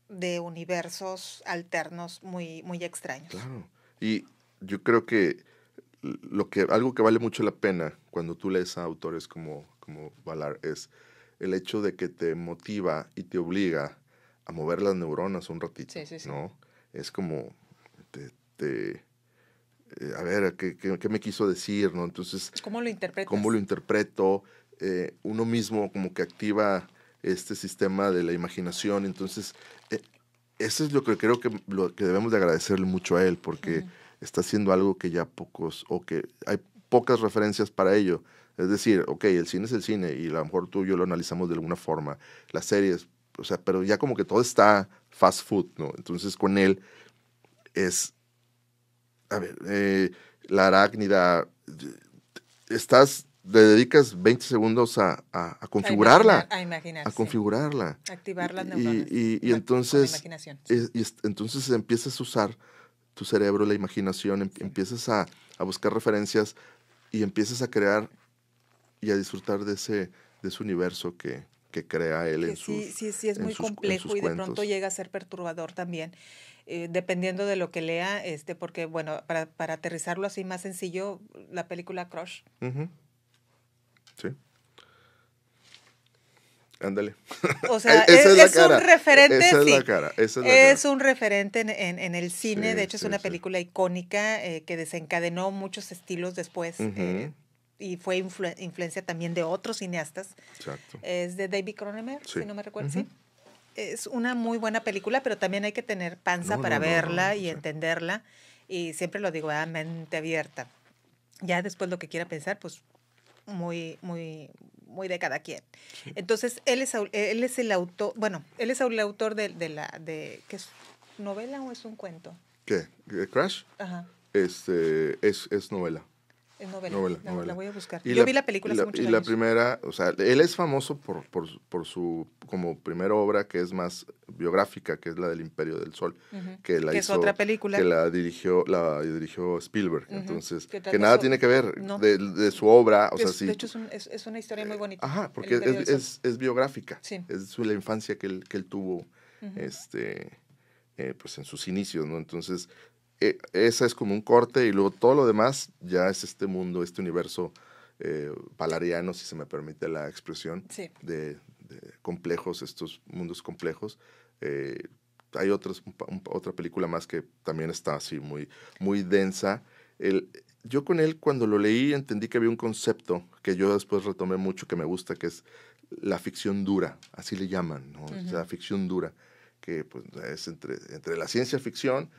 de universos alternos muy, muy extraños. Claro. Y yo creo que, lo que algo que vale mucho la pena cuando tú lees a autores como, como Valar es el hecho de que te motiva y te obliga a mover las neuronas un ratito. ¿no? Es como te, eh, a ver, ¿qué, ¿qué, me quiso decir? ¿no? Entonces, pues, ¿cómo lo interpreto ¿Cómo lo interpreto? uno mismo como que activa este sistema de la imaginación. Entonces, eh, eso es lo que creo que, lo que debemos de agradecerle mucho a él, porque está haciendo algo que ya pocos, o que hay pocas referencias para ello. Es decir, ok, el cine es el cine y a lo mejor tú y yo lo analizamos de alguna forma. Las series, o sea, pero ya como que todo está fast food, ¿no? Entonces con él es a ver, eh, la arácnida, eh, estás, le dedicas 20 segundos a, configurarla. A, imaginar, a configurarla. Activar las neuronas. Y, entonces, y entonces empiezas a usar tu cerebro, la imaginación, em, empiezas a, buscar referencias y empiezas a crear y a disfrutar de ese universo que, que crea él en sí, sus Sí, sí, es muy complejo y de pronto llega a ser perturbador también, eh, dependiendo de lo que lea, este, porque, bueno, para, aterrizarlo así más sencillo, la película Crush. Sí. Ándale. O sea, e, es, un referente. un referente en, en, el cine. de hecho, es una película icónica eh, que desencadenó muchos estilos después y fue influencia también de otros cineastas. Exacto. Es de David Cronenberg, si no me recuerdo, Es una muy buena película, pero también hay que tener panza para verla y entenderla. Y siempre lo digo, a ah, mente abierta. Ya después lo que quiera pensar, pues muy, muy, muy de cada quien. Entonces, él es, él es el autor, bueno, él es el autor de, de la, de, ¿qué es? ¿Novela o es un cuento? ¿Qué? ¿Crash? Ajá. Este, es, es novela. Es novela. La, voy a buscar. Yo vi la película hace mucho tiempo Y la primera, o sea, él es famoso por, su como primera obra que es más biográfica, que es la del Imperio del Sol, que la hizo, otra película que la dirigió la dirigió Spielberg, entonces que, nada tiene que ver de, su obra, De hecho es, una historia muy eh, bonita. Ajá, porque es, biográfica. Es la infancia que él, que él tuvo, este, eh, pues en sus inicios, ¿no? Entonces eh, esa es como un corte y luego todo lo demás ya es este mundo, este universo eh, palariano, si se me permite la expresión, de, complejos, estos mundos complejos. Eh, hay otras, otra película más que también está así muy, muy densa. El, yo con él cuando lo leí entendí que había un concepto que yo después retomé mucho que me gusta, que es la ficción dura, así le llaman, ¿no? La ficción dura, que pues, es entre, entre la ciencia ficción,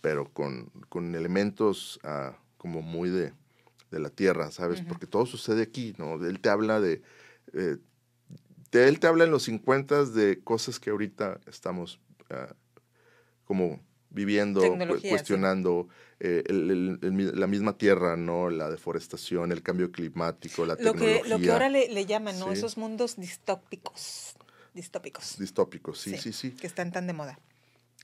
pero con, elementos ah, como muy de, la tierra, ¿sabes? Porque todo sucede aquí, ¿no? Él te habla de, eh, él te habla en los 50 de cosas que ahorita estamos ah, como viviendo, cuestionando eh, la misma tierra, ¿no? La deforestación, el cambio climático, la lo Que, lo que ahora le, llaman, ¿no? Esos mundos distópicos. Distópicos. Distópicos, sí, sí, sí, Que están tan de moda.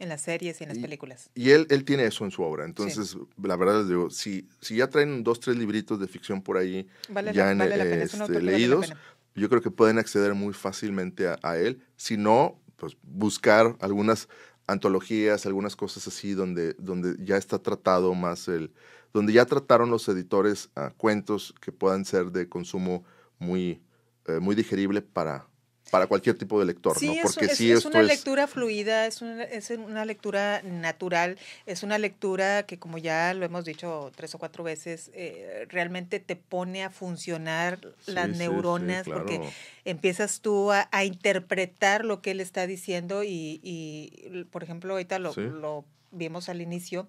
En las series y en las películas. Y él, él tiene eso en su obra. Entonces, la verdad les digo, si, si ya traen dos, tres libritos de ficción por ahí ya en, eh, este, leídos, yo creo que pueden acceder muy fácilmente a, él. Si no, pues buscar algunas antologías, algunas cosas así donde, donde ya está tratado más el, donde ya trataron los editores a ah, cuentos que puedan ser de consumo muy, eh, muy digerible para, para cualquier tipo de lector, ¿no? Porque es, sí es, una lectura fluida, es una, es una lectura natural, es una lectura que, como ya lo hemos dicho tres o cuatro veces, eh, realmente te pone a funcionar las neuronas, porque empiezas tú a, interpretar lo que él está diciendo y, y por ejemplo, ahorita lo vimos al inicio,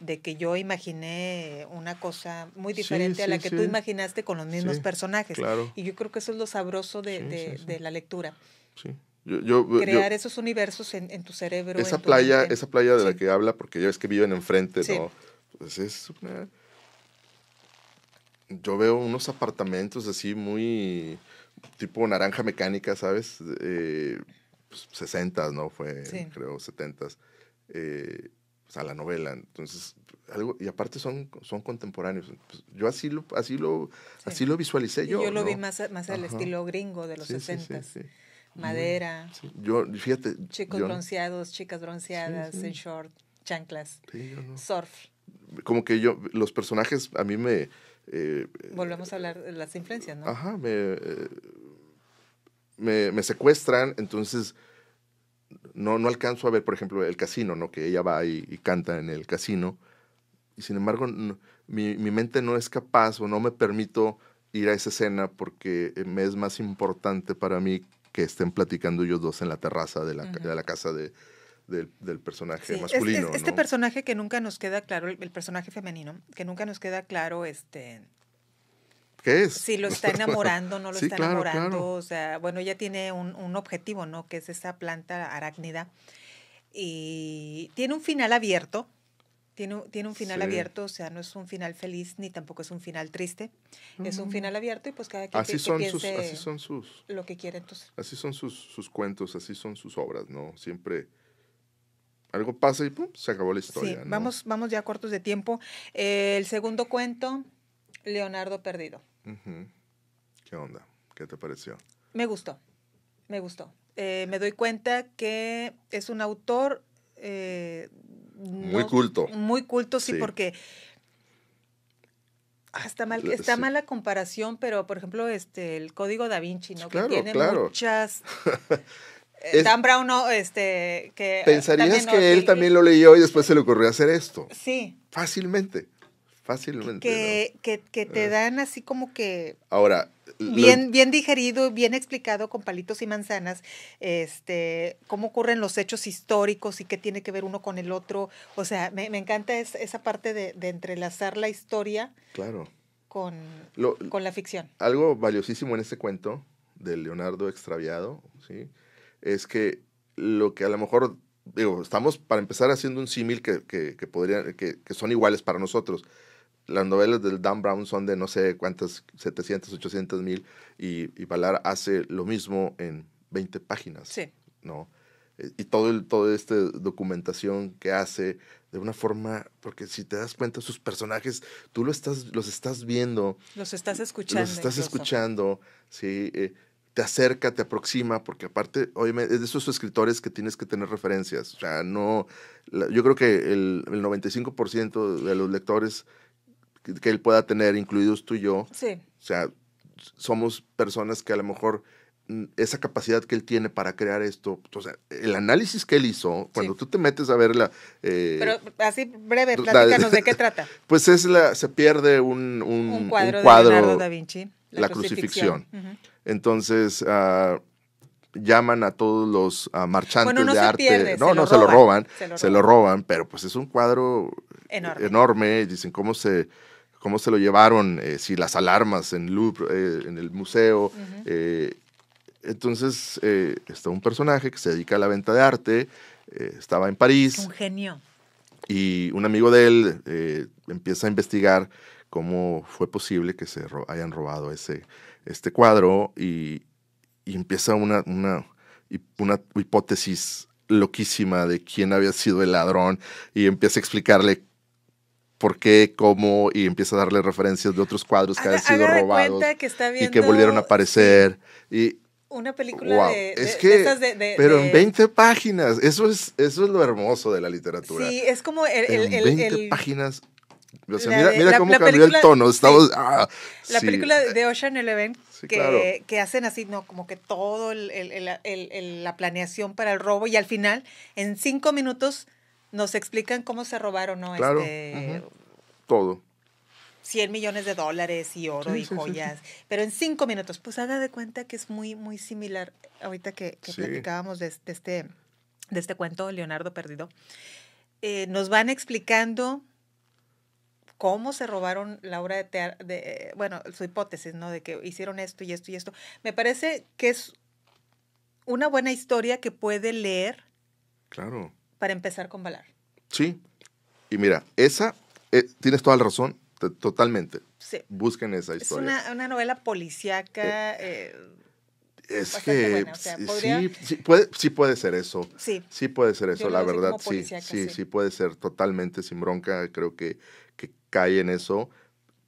de que yo imaginé una cosa muy diferente a la que tú imaginaste con los mismos personajes. Y yo creo que eso es lo sabroso de, la lectura. Sí. Crear esos universos en, tu cerebro. Esa, playa, esa playa de la que habla, porque ya es que viven enfrente, ¿no? Pues es Yo veo unos apartamentos así muy tipo naranja mecánica, ¿sabes? Eh, 60, pues ¿no? Fue, creo, 70. Eh, pues, a la novela. Entonces, algo, y aparte son, son contemporáneos. Pues, yo así lo, así lo, así lo visualicé yo. Yo lo vi más, más al estilo gringo de los sesentas. 60 Madera. Yo, fíjate. Chicos bronceados, chicas bronceadas, en short, chanclas, surf. Como que yo, los personajes a mí me... Eh, Volvemos a hablar de las influencias, ¿no? Ajá, me, eh, me secuestran, entonces no, no alcanzo a ver, por ejemplo, el casino, ¿no? Que ella va y, canta en el casino. Y sin embargo, mi, mi, mente no es capaz o no me permito ir a esa escena porque eh, me es más importante para mí que estén platicando ellos dos en la terraza de la, de la casa de, del, del, personaje masculino. este personaje que nunca nos queda claro, el, el, personaje femenino, que nunca nos queda claro este, si lo está enamorando, no lo está enamorando. O sea, bueno, ella tiene un, objetivo, ¿no? Que es esa planta arácnida. Y tiene un final abierto. Tiene, tiene un final abierto, o sea, no es un final feliz ni tampoco es un final triste. Es un mm. final abierto y pues cada quien así son sus, así son sus, lo que quiere entonces. Así son sus, cuentos, así son sus obras, ¿no? Siempre algo pasa y se acabó la historia. vamos, vamos ya cortos de tiempo. el segundo cuento, Leonardo Perdido. ¿Qué onda? ¿Qué te pareció? Me gustó, me gustó. Eh, me doy cuenta que es un autor... Eh, muy culto. Muy culto, sí, porque... Está, mal, está mala comparación, pero por ejemplo, este, el código da Vinci, ¿no? que tiene muchas... Eh, Dan Brown, no, este, que... Pensarías que él también lo leyó y después se le ocurrió hacer esto. Sí. Fácilmente. Fácilmente. Que, que, te eh. dan así como que... Ahora, bien, bien digerido, bien explicado con palitos y manzanas, este, cómo ocurren los hechos históricos y qué tiene que ver uno con el otro. O sea, me, encanta esa parte de, entrelazar la historia claro. con, con la ficción. Algo valiosísimo en este cuento de Leonardo Extraviado, ¿sí? es que lo que a lo mejor, digo, estamos para empezar haciendo un símil que, que, que, que son iguales para nosotros, las novelas del Dan Brown son de no sé cuántas, 700, 800 mil, y, y Valar hace lo mismo en 20 páginas. Sí. ¿No? Y todo el, toda esta documentación que hace de una forma, porque si te das cuenta, sus personajes, tú lo estás, los estás viendo. Los estás escuchando. Los estás escuchando, sí. Eh, te acerca, te aproxima, porque aparte, obviamente, es de esos escritores que tienes que tener referencias. O sea, no, yo creo que el, el 95% de los lectores que, él pueda tener, incluidos tú y yo. Sí. O sea, somos personas que a lo mejor mm, esa capacidad que él tiene para crear esto, o sea, el análisis que él hizo, cuando tú te metes a ver la... Eh, pero así breve, platícanos de qué trata. Pues es la, se pierde un, cuadro, un cuadro, de Leonardo da Vinci, la, crucifixión. Entonces, ah, llaman a todos los ah, marchantes de arte. no, no, se, lo roban, se lo roban, pero pues es un cuadro enorme. Dicen cómo se, cómo se lo llevaron, eh, si las alarmas en eh, el museo. Eh, entonces está un personaje que se dedica a la venta de arte, estaba en París. Un genio. Y un amigo de él empieza a investigar cómo fue posible que se hayan robado ese, este cuadro y, empieza una, una hipótesis loquísima de quién había sido el ladrón y empieza a explicarle por qué, cómo, y empieza a darle referencias de otros cuadros que han sido robados y que volvieron a aparecer. Y, una película de, de, Pero en 20 páginas, eso es, eso es lo hermoso de la literatura. Sí, es como el... en 20 páginas... mira, cómo cambió el tono. Ah, la película de Ocean Eleven, que, que, hacen así, ¿no? Como que todo la planeación para el robo y al final, en cinco minutos, nos explican cómo se robaron, ¿no? Este, Todo. 100 millones de dólares y oro y joyas, pero en cinco minutos. Pues haga de cuenta que es muy, muy similar. Ahorita que, platicábamos de, este, de este cuento, Leonardo Perdido, eh, nos van explicando cómo se robaron la obra de teatro, de, bueno, su hipótesis, ¿no? De que hicieron esto y esto y esto. Me parece que es una buena historia que puede leer. Claro para empezar con Valar. Sí, y mira, esa, eh, tienes toda la razón, totalmente. Sí. Busquen esa historia. Es una, novela policíaca. Eh, eh, es que sí, puede, sí puede ser eso. Sí. Sí puede ser eso, la verdad. Sí, sí, sí, puede ser totalmente sin bronca. Creo que, que cae en eso.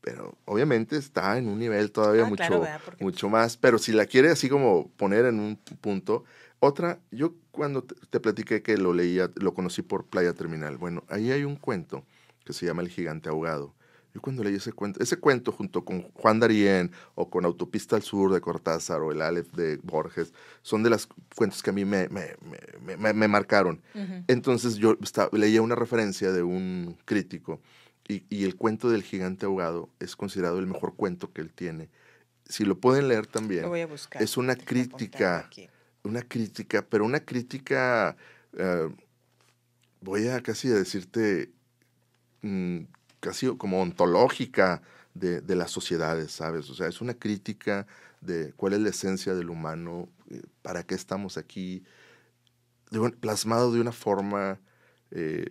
Pero obviamente está en un nivel todavía ah, mucho, mucho más. Pero si la quiere así como poner en un punto, otra, yo cuando te, platiqué que lo leía, lo conocí por Playa Terminal. Bueno, ahí hay un cuento que se llama El Gigante Ahogado. Yo cuando leí ese cuento, ese cuento junto con Juan Darien o con Autopista al Sur de Cortázar o El Aleph de Borges, son de las cuentos que a mí me, me, marcaron. Entonces yo leía una referencia de un crítico y, el cuento del Gigante Ahogado es considerado el mejor cuento que él tiene si lo pueden leer también, es una crítica una crítica, pero una crítica, eh, voy a casi decirte, mm, casi como ontológica de, las sociedades, ¿sabes? O sea, es una crítica de cuál es la esencia del humano, eh, para qué estamos aquí, plasmado de una forma eh,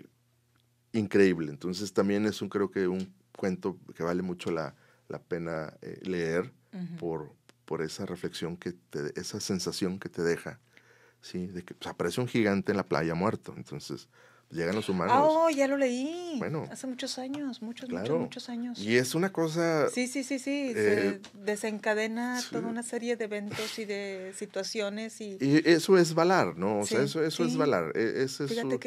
increíble. Entonces también es un, creo que un cuento que vale mucho la, pena leer por, por esa reflexión que esa sensación que te deja, ¿sí? De que pues, aparece un gigante en la playa muerto, entonces llegan los humanos. Oh, ya lo leí. Bueno. Hace muchos años, muchos, muchos, muchos años. Y es una cosa. Sí, sí, sí, sí. Eh, se desencadena toda una serie de eventos y de situaciones. Y, y eso es valar, ¿no? O sea, eso, eso es valar. E, es, es Fíjate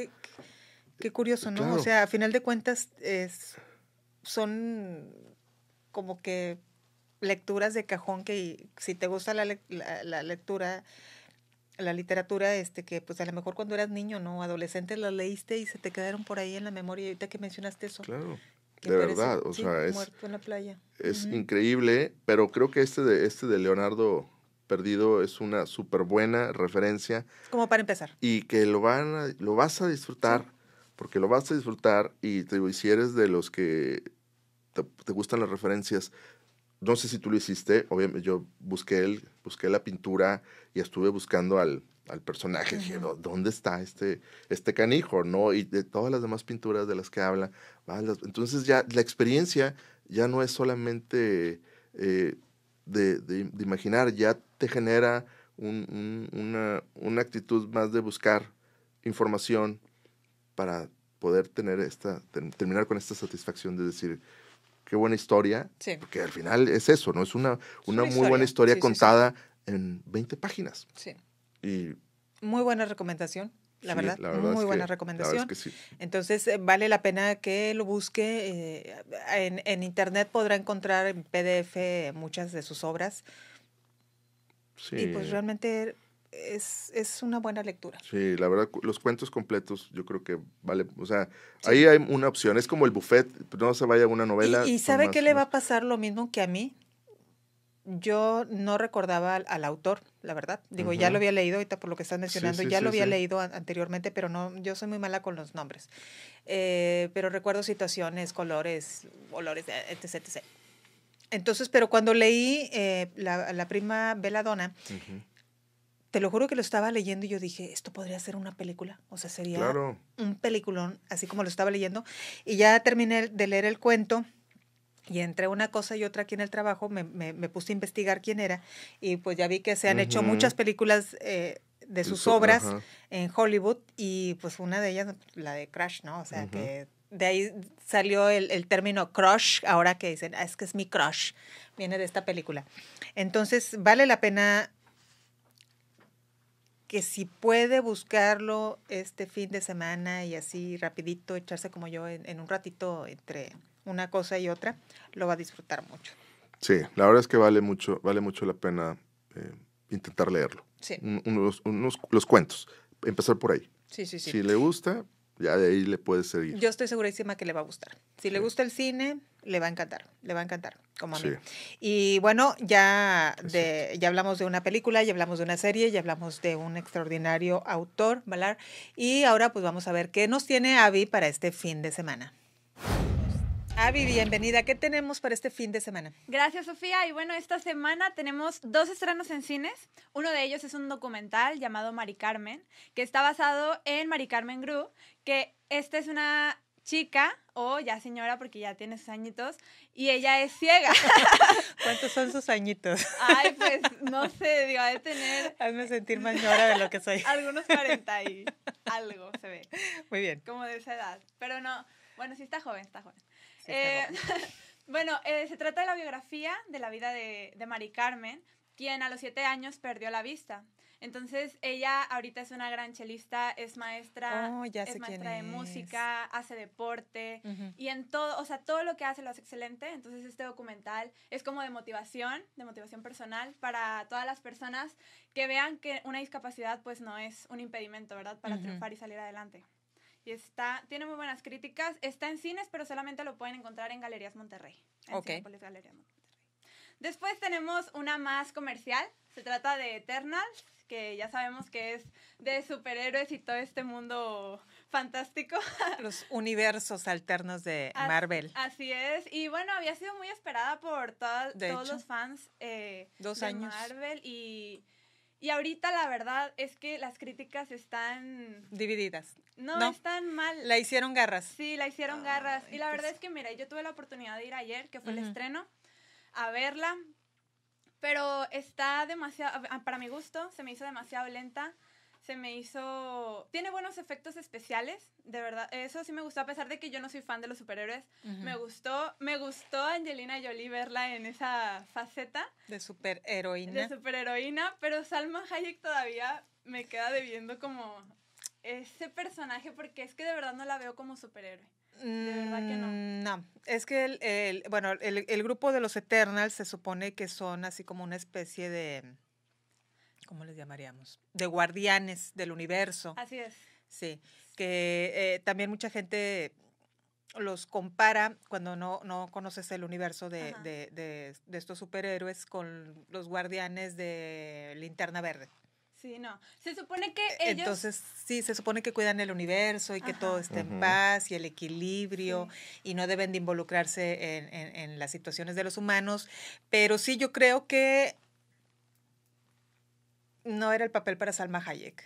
qué curioso, ¿no? O sea, a final de cuentas es, son como que lecturas de cajón que si te gusta la, lectura, la literatura, este, que pues a lo mejor cuando eras niño, ¿no? Adolescente la leíste y se te quedaron por ahí en la memoria. ahorita que mencionaste eso. Claro. De verdad, o sea, es, playa. es increíble, pero creo que este de, este de Leonardo Perdido es una súper buena referencia. Como para empezar. Y que lo, van lo vas a disfrutar, porque lo vas a disfrutar y, te, si eres de los que te gustan las referencias, no sé si tú lo hiciste, obviamente yo busqué, el, busqué la pintura y estuve buscando al, personaje, dije, ¿dónde está este, este canijo? ¿no? Y de todas las demás pinturas de las que habla, entonces ya la experiencia ya no es solamente eh, de, imaginar, ya te genera una, una actitud más de buscar información para poder tener esta, terminar con esta satisfacción de decir, qué buena historia. Porque al final es eso, ¿no? Es una, una, muy buena historia contada en 20 páginas. Sí. Y, muy buena recomendación. La, verdad, muy buena recomendación. Entonces, eh, vale la pena que lo busque. Eh, en, en, internet podrá encontrar en PDF muchas de sus obras. Sí. Y pues realmente es, una buena lectura. Sí, la verdad, los cuentos completos yo creo que vale, o sea, ahí hay una opción, es como el buffet, no se vaya una novela. ¿Y, sabe qué le va a pasar lo mismo que a mí? Yo no recordaba al, autor, la verdad. Digo, ya lo había leído ahorita por lo que estás mencionando, ya lo había leído anteriormente, pero no, yo soy muy mala con los nombres. Eh, pero recuerdo situaciones, colores, olores, e, etc. Entonces, pero cuando leí eh, la, prima Veladona, te lo juro que lo estaba leyendo y yo dije, esto podría ser una película, o sea, sería un peliculón, así como lo estaba leyendo. Y ya terminé de leer el cuento y entre una cosa y otra aquí en el trabajo me, puse a investigar quién era y pues ya vi que se han hecho muchas películas eh, de sus obras en Hollywood y pues una de ellas, la de Crash, ¿no? O sea, que de ahí salió el, término crush, ahora que dicen, ah, es que es mi crush, viene de esta película. Entonces, vale la pena que si puede buscarlo este fin de semana y así rapidito echarse como yo en, en, un ratito entre una cosa y otra, lo va a disfrutar mucho. Sí, la verdad es que vale mucho, vale mucho la pena eh, intentar leerlo. Sí. unos, los cuentos, empezar por ahí. Sí, sí, sí. Si le gusta, ya de ahí le puedes seguir. Yo estoy segurísima que le va a gustar. Si le gusta el cine, le va a encantar, le va a encantar, como a mí. Y bueno, ya, de, ya hablamos de una película, ya hablamos de una serie, ya hablamos de un extraordinario autor, Valar. Y ahora pues vamos a ver qué nos tiene Avi para este fin de semana. Avi, bienvenida. ¿Qué tenemos para este fin de semana? Gracias, Sofía. Y bueno, esta semana tenemos dos estrenos en cines. Uno de ellos es un documental llamado Mari Carmen, que está basado en Mari Carmen Gru, que esta es una chica o ya señora porque ya tiene sus añitos y ella es ciega. ¿Cuántos son sus añitos? Ay, pues no sé, digo, de tener... Hazme sentir más señora de lo que soy. Algunos 40 y algo se ve. Muy bien. Como de esa edad. Pero no, bueno, sí está joven, está joven. Eh, bueno, eh, se trata de la biografía de la vida de, Mari Carmen, quien a los siete años perdió la vista. Entonces, ella ahorita es una gran chelista, es maestra, oh, es maestra de música, hace deporte y en todo, o sea, todo lo que hace lo hace excelente. Entonces, este documental es como de motivación, de motivación personal para todas las personas que vean que una discapacidad pues no es un impedimento, ¿verdad? Para triunfar y salir adelante y está, tiene muy buenas críticas. Está en cines, pero solamente lo pueden encontrar en Galerías Monterrey. ok. Después tenemos una más comercial. Se trata de Eternals, que ya sabemos que es de superhéroes y todo este mundo fantástico. Los universos alternos de Marvel. Así es. Y bueno, había sido muy esperada por todos los fans eh, dos de años. Marvel y y ahorita la verdad es que las críticas están... Divididas. No, están mal. La hicieron garras. Sí, la hicieron garras. Y la pues verdad es que, mira, yo tuve la oportunidad de ir ayer, que fue el estreno, a verla, pero está demasiado, ah, para mi gusto, se me hizo demasiado lenta se me hizo... Tiene buenos efectos especiales, de verdad. Eso sí me gustó, a pesar de que yo no soy fan de los superhéroes. Me gustó, me gustó Angelina Jolie verla en esa faceta. De superheroína. De superheroína, pero Salma Hayek todavía me queda debiendo como ese personaje porque es que de verdad no la veo como superhéroe. De verdad que mm, no. No, es que el, bueno, el, el, grupo de los Eternals se supone que son así como una especie de ¿cómo les llamaríamos? De guardianes del universo. Así es. Sí, que eh, también mucha gente los compara cuando no, no conoces el universo de, de, estos superhéroes con los guardianes de Linterna Verde. Sí, no. Se supone que e, ellos... Entonces, sí, se supone que cuidan el universo y que todo esté en paz y el equilibrio y no deben de involucrarse en, en las situaciones de los humanos. Pero sí, yo creo que no era el papel para Salma Hayek.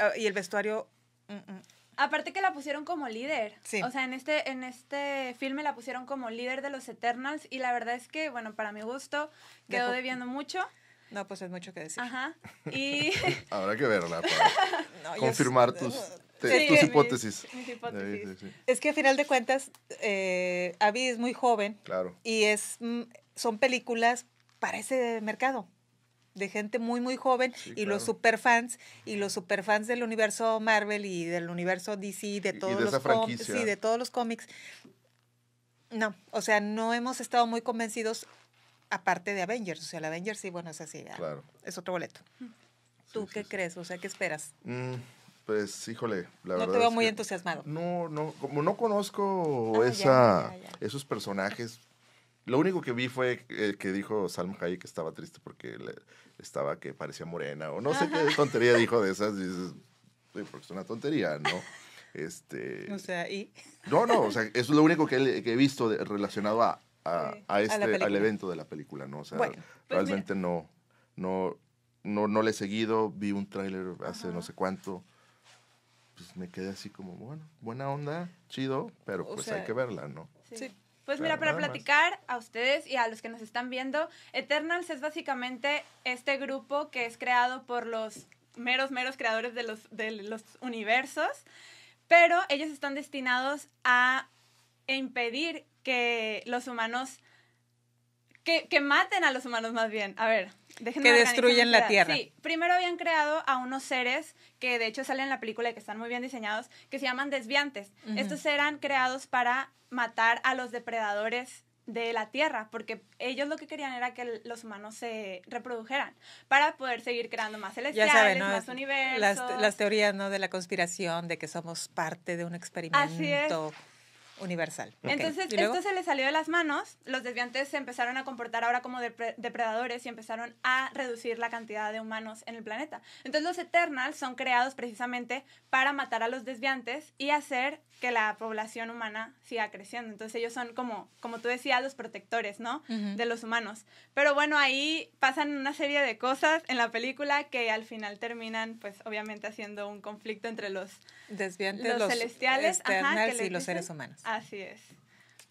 Ah, y el vestuario... Mm, mm. Aparte que la pusieron como líder. O sea, en este, en este filme la pusieron como líder de los Eternals y la verdad es que, bueno, para mi gusto, quedó debiendo mucho. No, pues es mucho que decir. Ajá. Y... Habrá que verla para confirmar tus, tus hipótesis. es que a final de cuentas, eh, Abby es muy joven. Claro. Y es, mm, son películas para ese mercado de gente muy, muy joven y los superfans, y los superfans del universo Marvel y del universo DC, de todos, los, cómics, de todos los cómics. No, o sea, no hemos estado muy convencidos aparte de Avengers. O sea, el Avengers sí, bueno, es así. Claro. Es otro boleto. Mm. ¿Tú qué crees? O sea, ¿qué esperas? Mm, pues, híjole, la verdad. No te veo muy entusiasmado. No, no, como no conozco ah, esa, esos personajes, lo único que vi fue que dijo Salm Hayek que estaba triste porque le, estaba que parecía morena o no sé qué tontería dijo de esas. Y dices, porque es una tontería, ¿no? Este, o sea, ¿y? No, no, o sea, es lo único que, he visto relacionado a, a, a este, al evento de la película, ¿no? O sea, pues realmente no, no, no, no le he seguido, vi un tráiler hace no sé cuánto, pues me quedé así como, bueno, buena onda, chido, pero pues hay que verla, ¿no? sí. Pues mira, para platicar a ustedes y a los que nos están viendo, Eternals es básicamente este grupo que es creado por los meros, meros creadores de los, de los universos, pero ellos están destinados a impedir que los humanos que, maten a los humanos más bien. A ver, Déjenme que destruyen la Tierra. Sí, primero habían creado a unos seres que de hecho salen en la película y que están muy bien diseñados, que se llaman desviantes. Estos eran creados para matar a los depredadores de la Tierra, porque ellos lo que querían era que los humanos se reprodujeran para poder seguir creando más celestiales, más universos. Las, teorías ¿no? de la conspiración, de que somos parte de un experimento universal. Entonces, esto se le salió de las manos, los desviantes se empezaron a comportar ahora como depredadores y empezaron a reducir la cantidad de humanos en el planeta. Entonces, los Eternals son creados precisamente para matar a los desviantes y hacer que la población humana siga creciendo. Entonces, ellos son como, como tú decías, los protectores, ¿no? De los humanos. Pero bueno, ahí pasan una serie de cosas en la película que al final terminan, pues, obviamente haciendo un conflicto entre los desviantes los, los celestiales ajá, que y los seres humanos. Así es.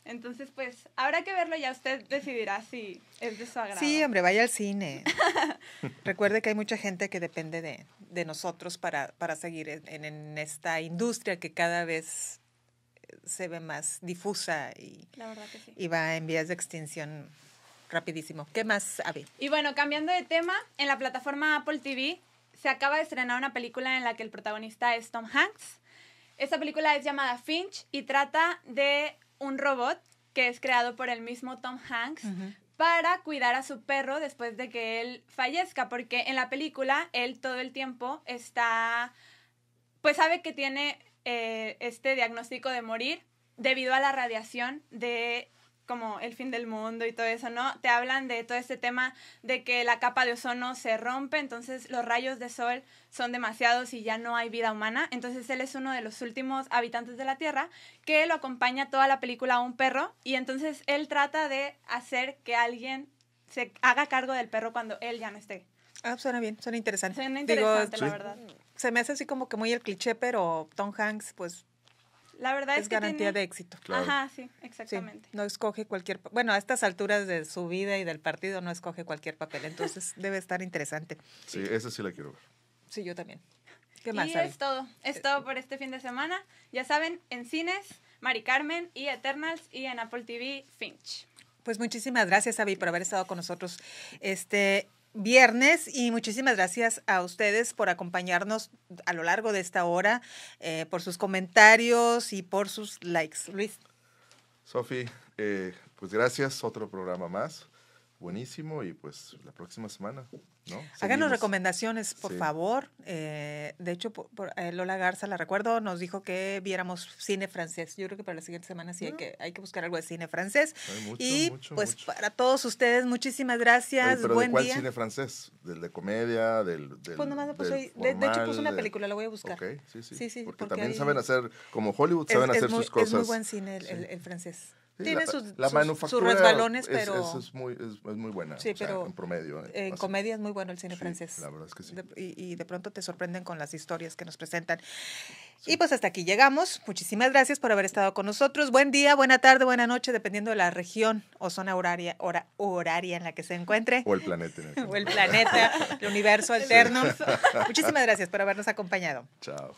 Entonces, pues, habrá que verlo ya usted decidirá si es de su agrado. Sí, hombre, vaya al cine. Recuerde que hay mucha gente que depende de, de nosotros para, para seguir en, en, esta industria que cada vez eh, se ve más difusa y, y va en vías de extinción rapidísimo. ¿Qué más, Avi? Y bueno, cambiando de tema, en la plataforma Apple TV se acaba de estrenar una película en la que el protagonista es Tom Hanks. Esta película es llamada Finch y trata de un robot que es creado por el mismo Tom Hanks para cuidar a su perro después de que él fallezca, porque en la película él todo el tiempo está, pues sabe que tiene eh, este diagnóstico de morir debido a la radiación de como el fin del mundo y todo eso, ¿no? Te hablan de todo este tema de que la capa de ozono se rompe, entonces los rayos de sol son demasiados y ya no hay vida humana. Entonces él es uno de los últimos habitantes de la Tierra que lo acompaña toda la película a un perro y entonces él trata de hacer que alguien se haga cargo del perro cuando él ya no esté. Ah, suena bien, suena interesante. Suena interesante, la verdad. Se me hace así como que muy el cliché, pero Tom Hanks, pues la verdad es, es garantía de éxito. Ajá, sí, exactamente. no escoge cualquier, bueno, a estas alturas de su vida y del partido no escoge cualquier papel, entonces debe estar interesante. Sí, esa sí la quiero ver. Sí, yo también. ¿Qué más? Y es todo, es eh, todo por este fin de semana. Ya saben, en cines, Mari Carmen y Eternals y en Apple TV Finch. Pues muchísimas gracias, Abby, por haber estado con nosotros. Este, viernes y muchísimas gracias a ustedes por acompañarnos a lo largo de esta hora, eh, por sus comentarios y por sus likes. Luis. Sofi, eh, pues gracias, otro programa más buenísimo y pues la próxima semana, ¿no? Háganos recomendaciones, por favor. Eh, de hecho, por, eh, Lola Garza, la recuerdo, nos dijo que viéramos cine francés. Yo creo que para la siguiente semana sí hay, ah. que, hay que buscar algo de cine francés. y pues para todos ustedes, muchísimas gracias. pero ¿de cuál cine francés? ¿Del de comedia? ¿Del, pues de, hecho puse una película, la voy a buscar. sí, sí. porque, también saben hacer, como Hollywood, saben hacer sus cosas. Es muy buen cine el francés. Tiene sus, sus, resbalones, pero. Es, muy, buena. en promedio. ¿eh? en comedia es muy bueno el cine francés. La verdad es que sí. y, de pronto te sorprenden con las historias que nos presentan. Y pues hasta aquí llegamos. Muchísimas gracias por haber estado con nosotros. Buen día, buena tarde, buena noche, dependiendo de la región o zona horaria, hora, horaria en la que se encuentre. O el planeta. el o el planeta, el universo alterno. Muchísimas gracias por habernos acompañado. Chao.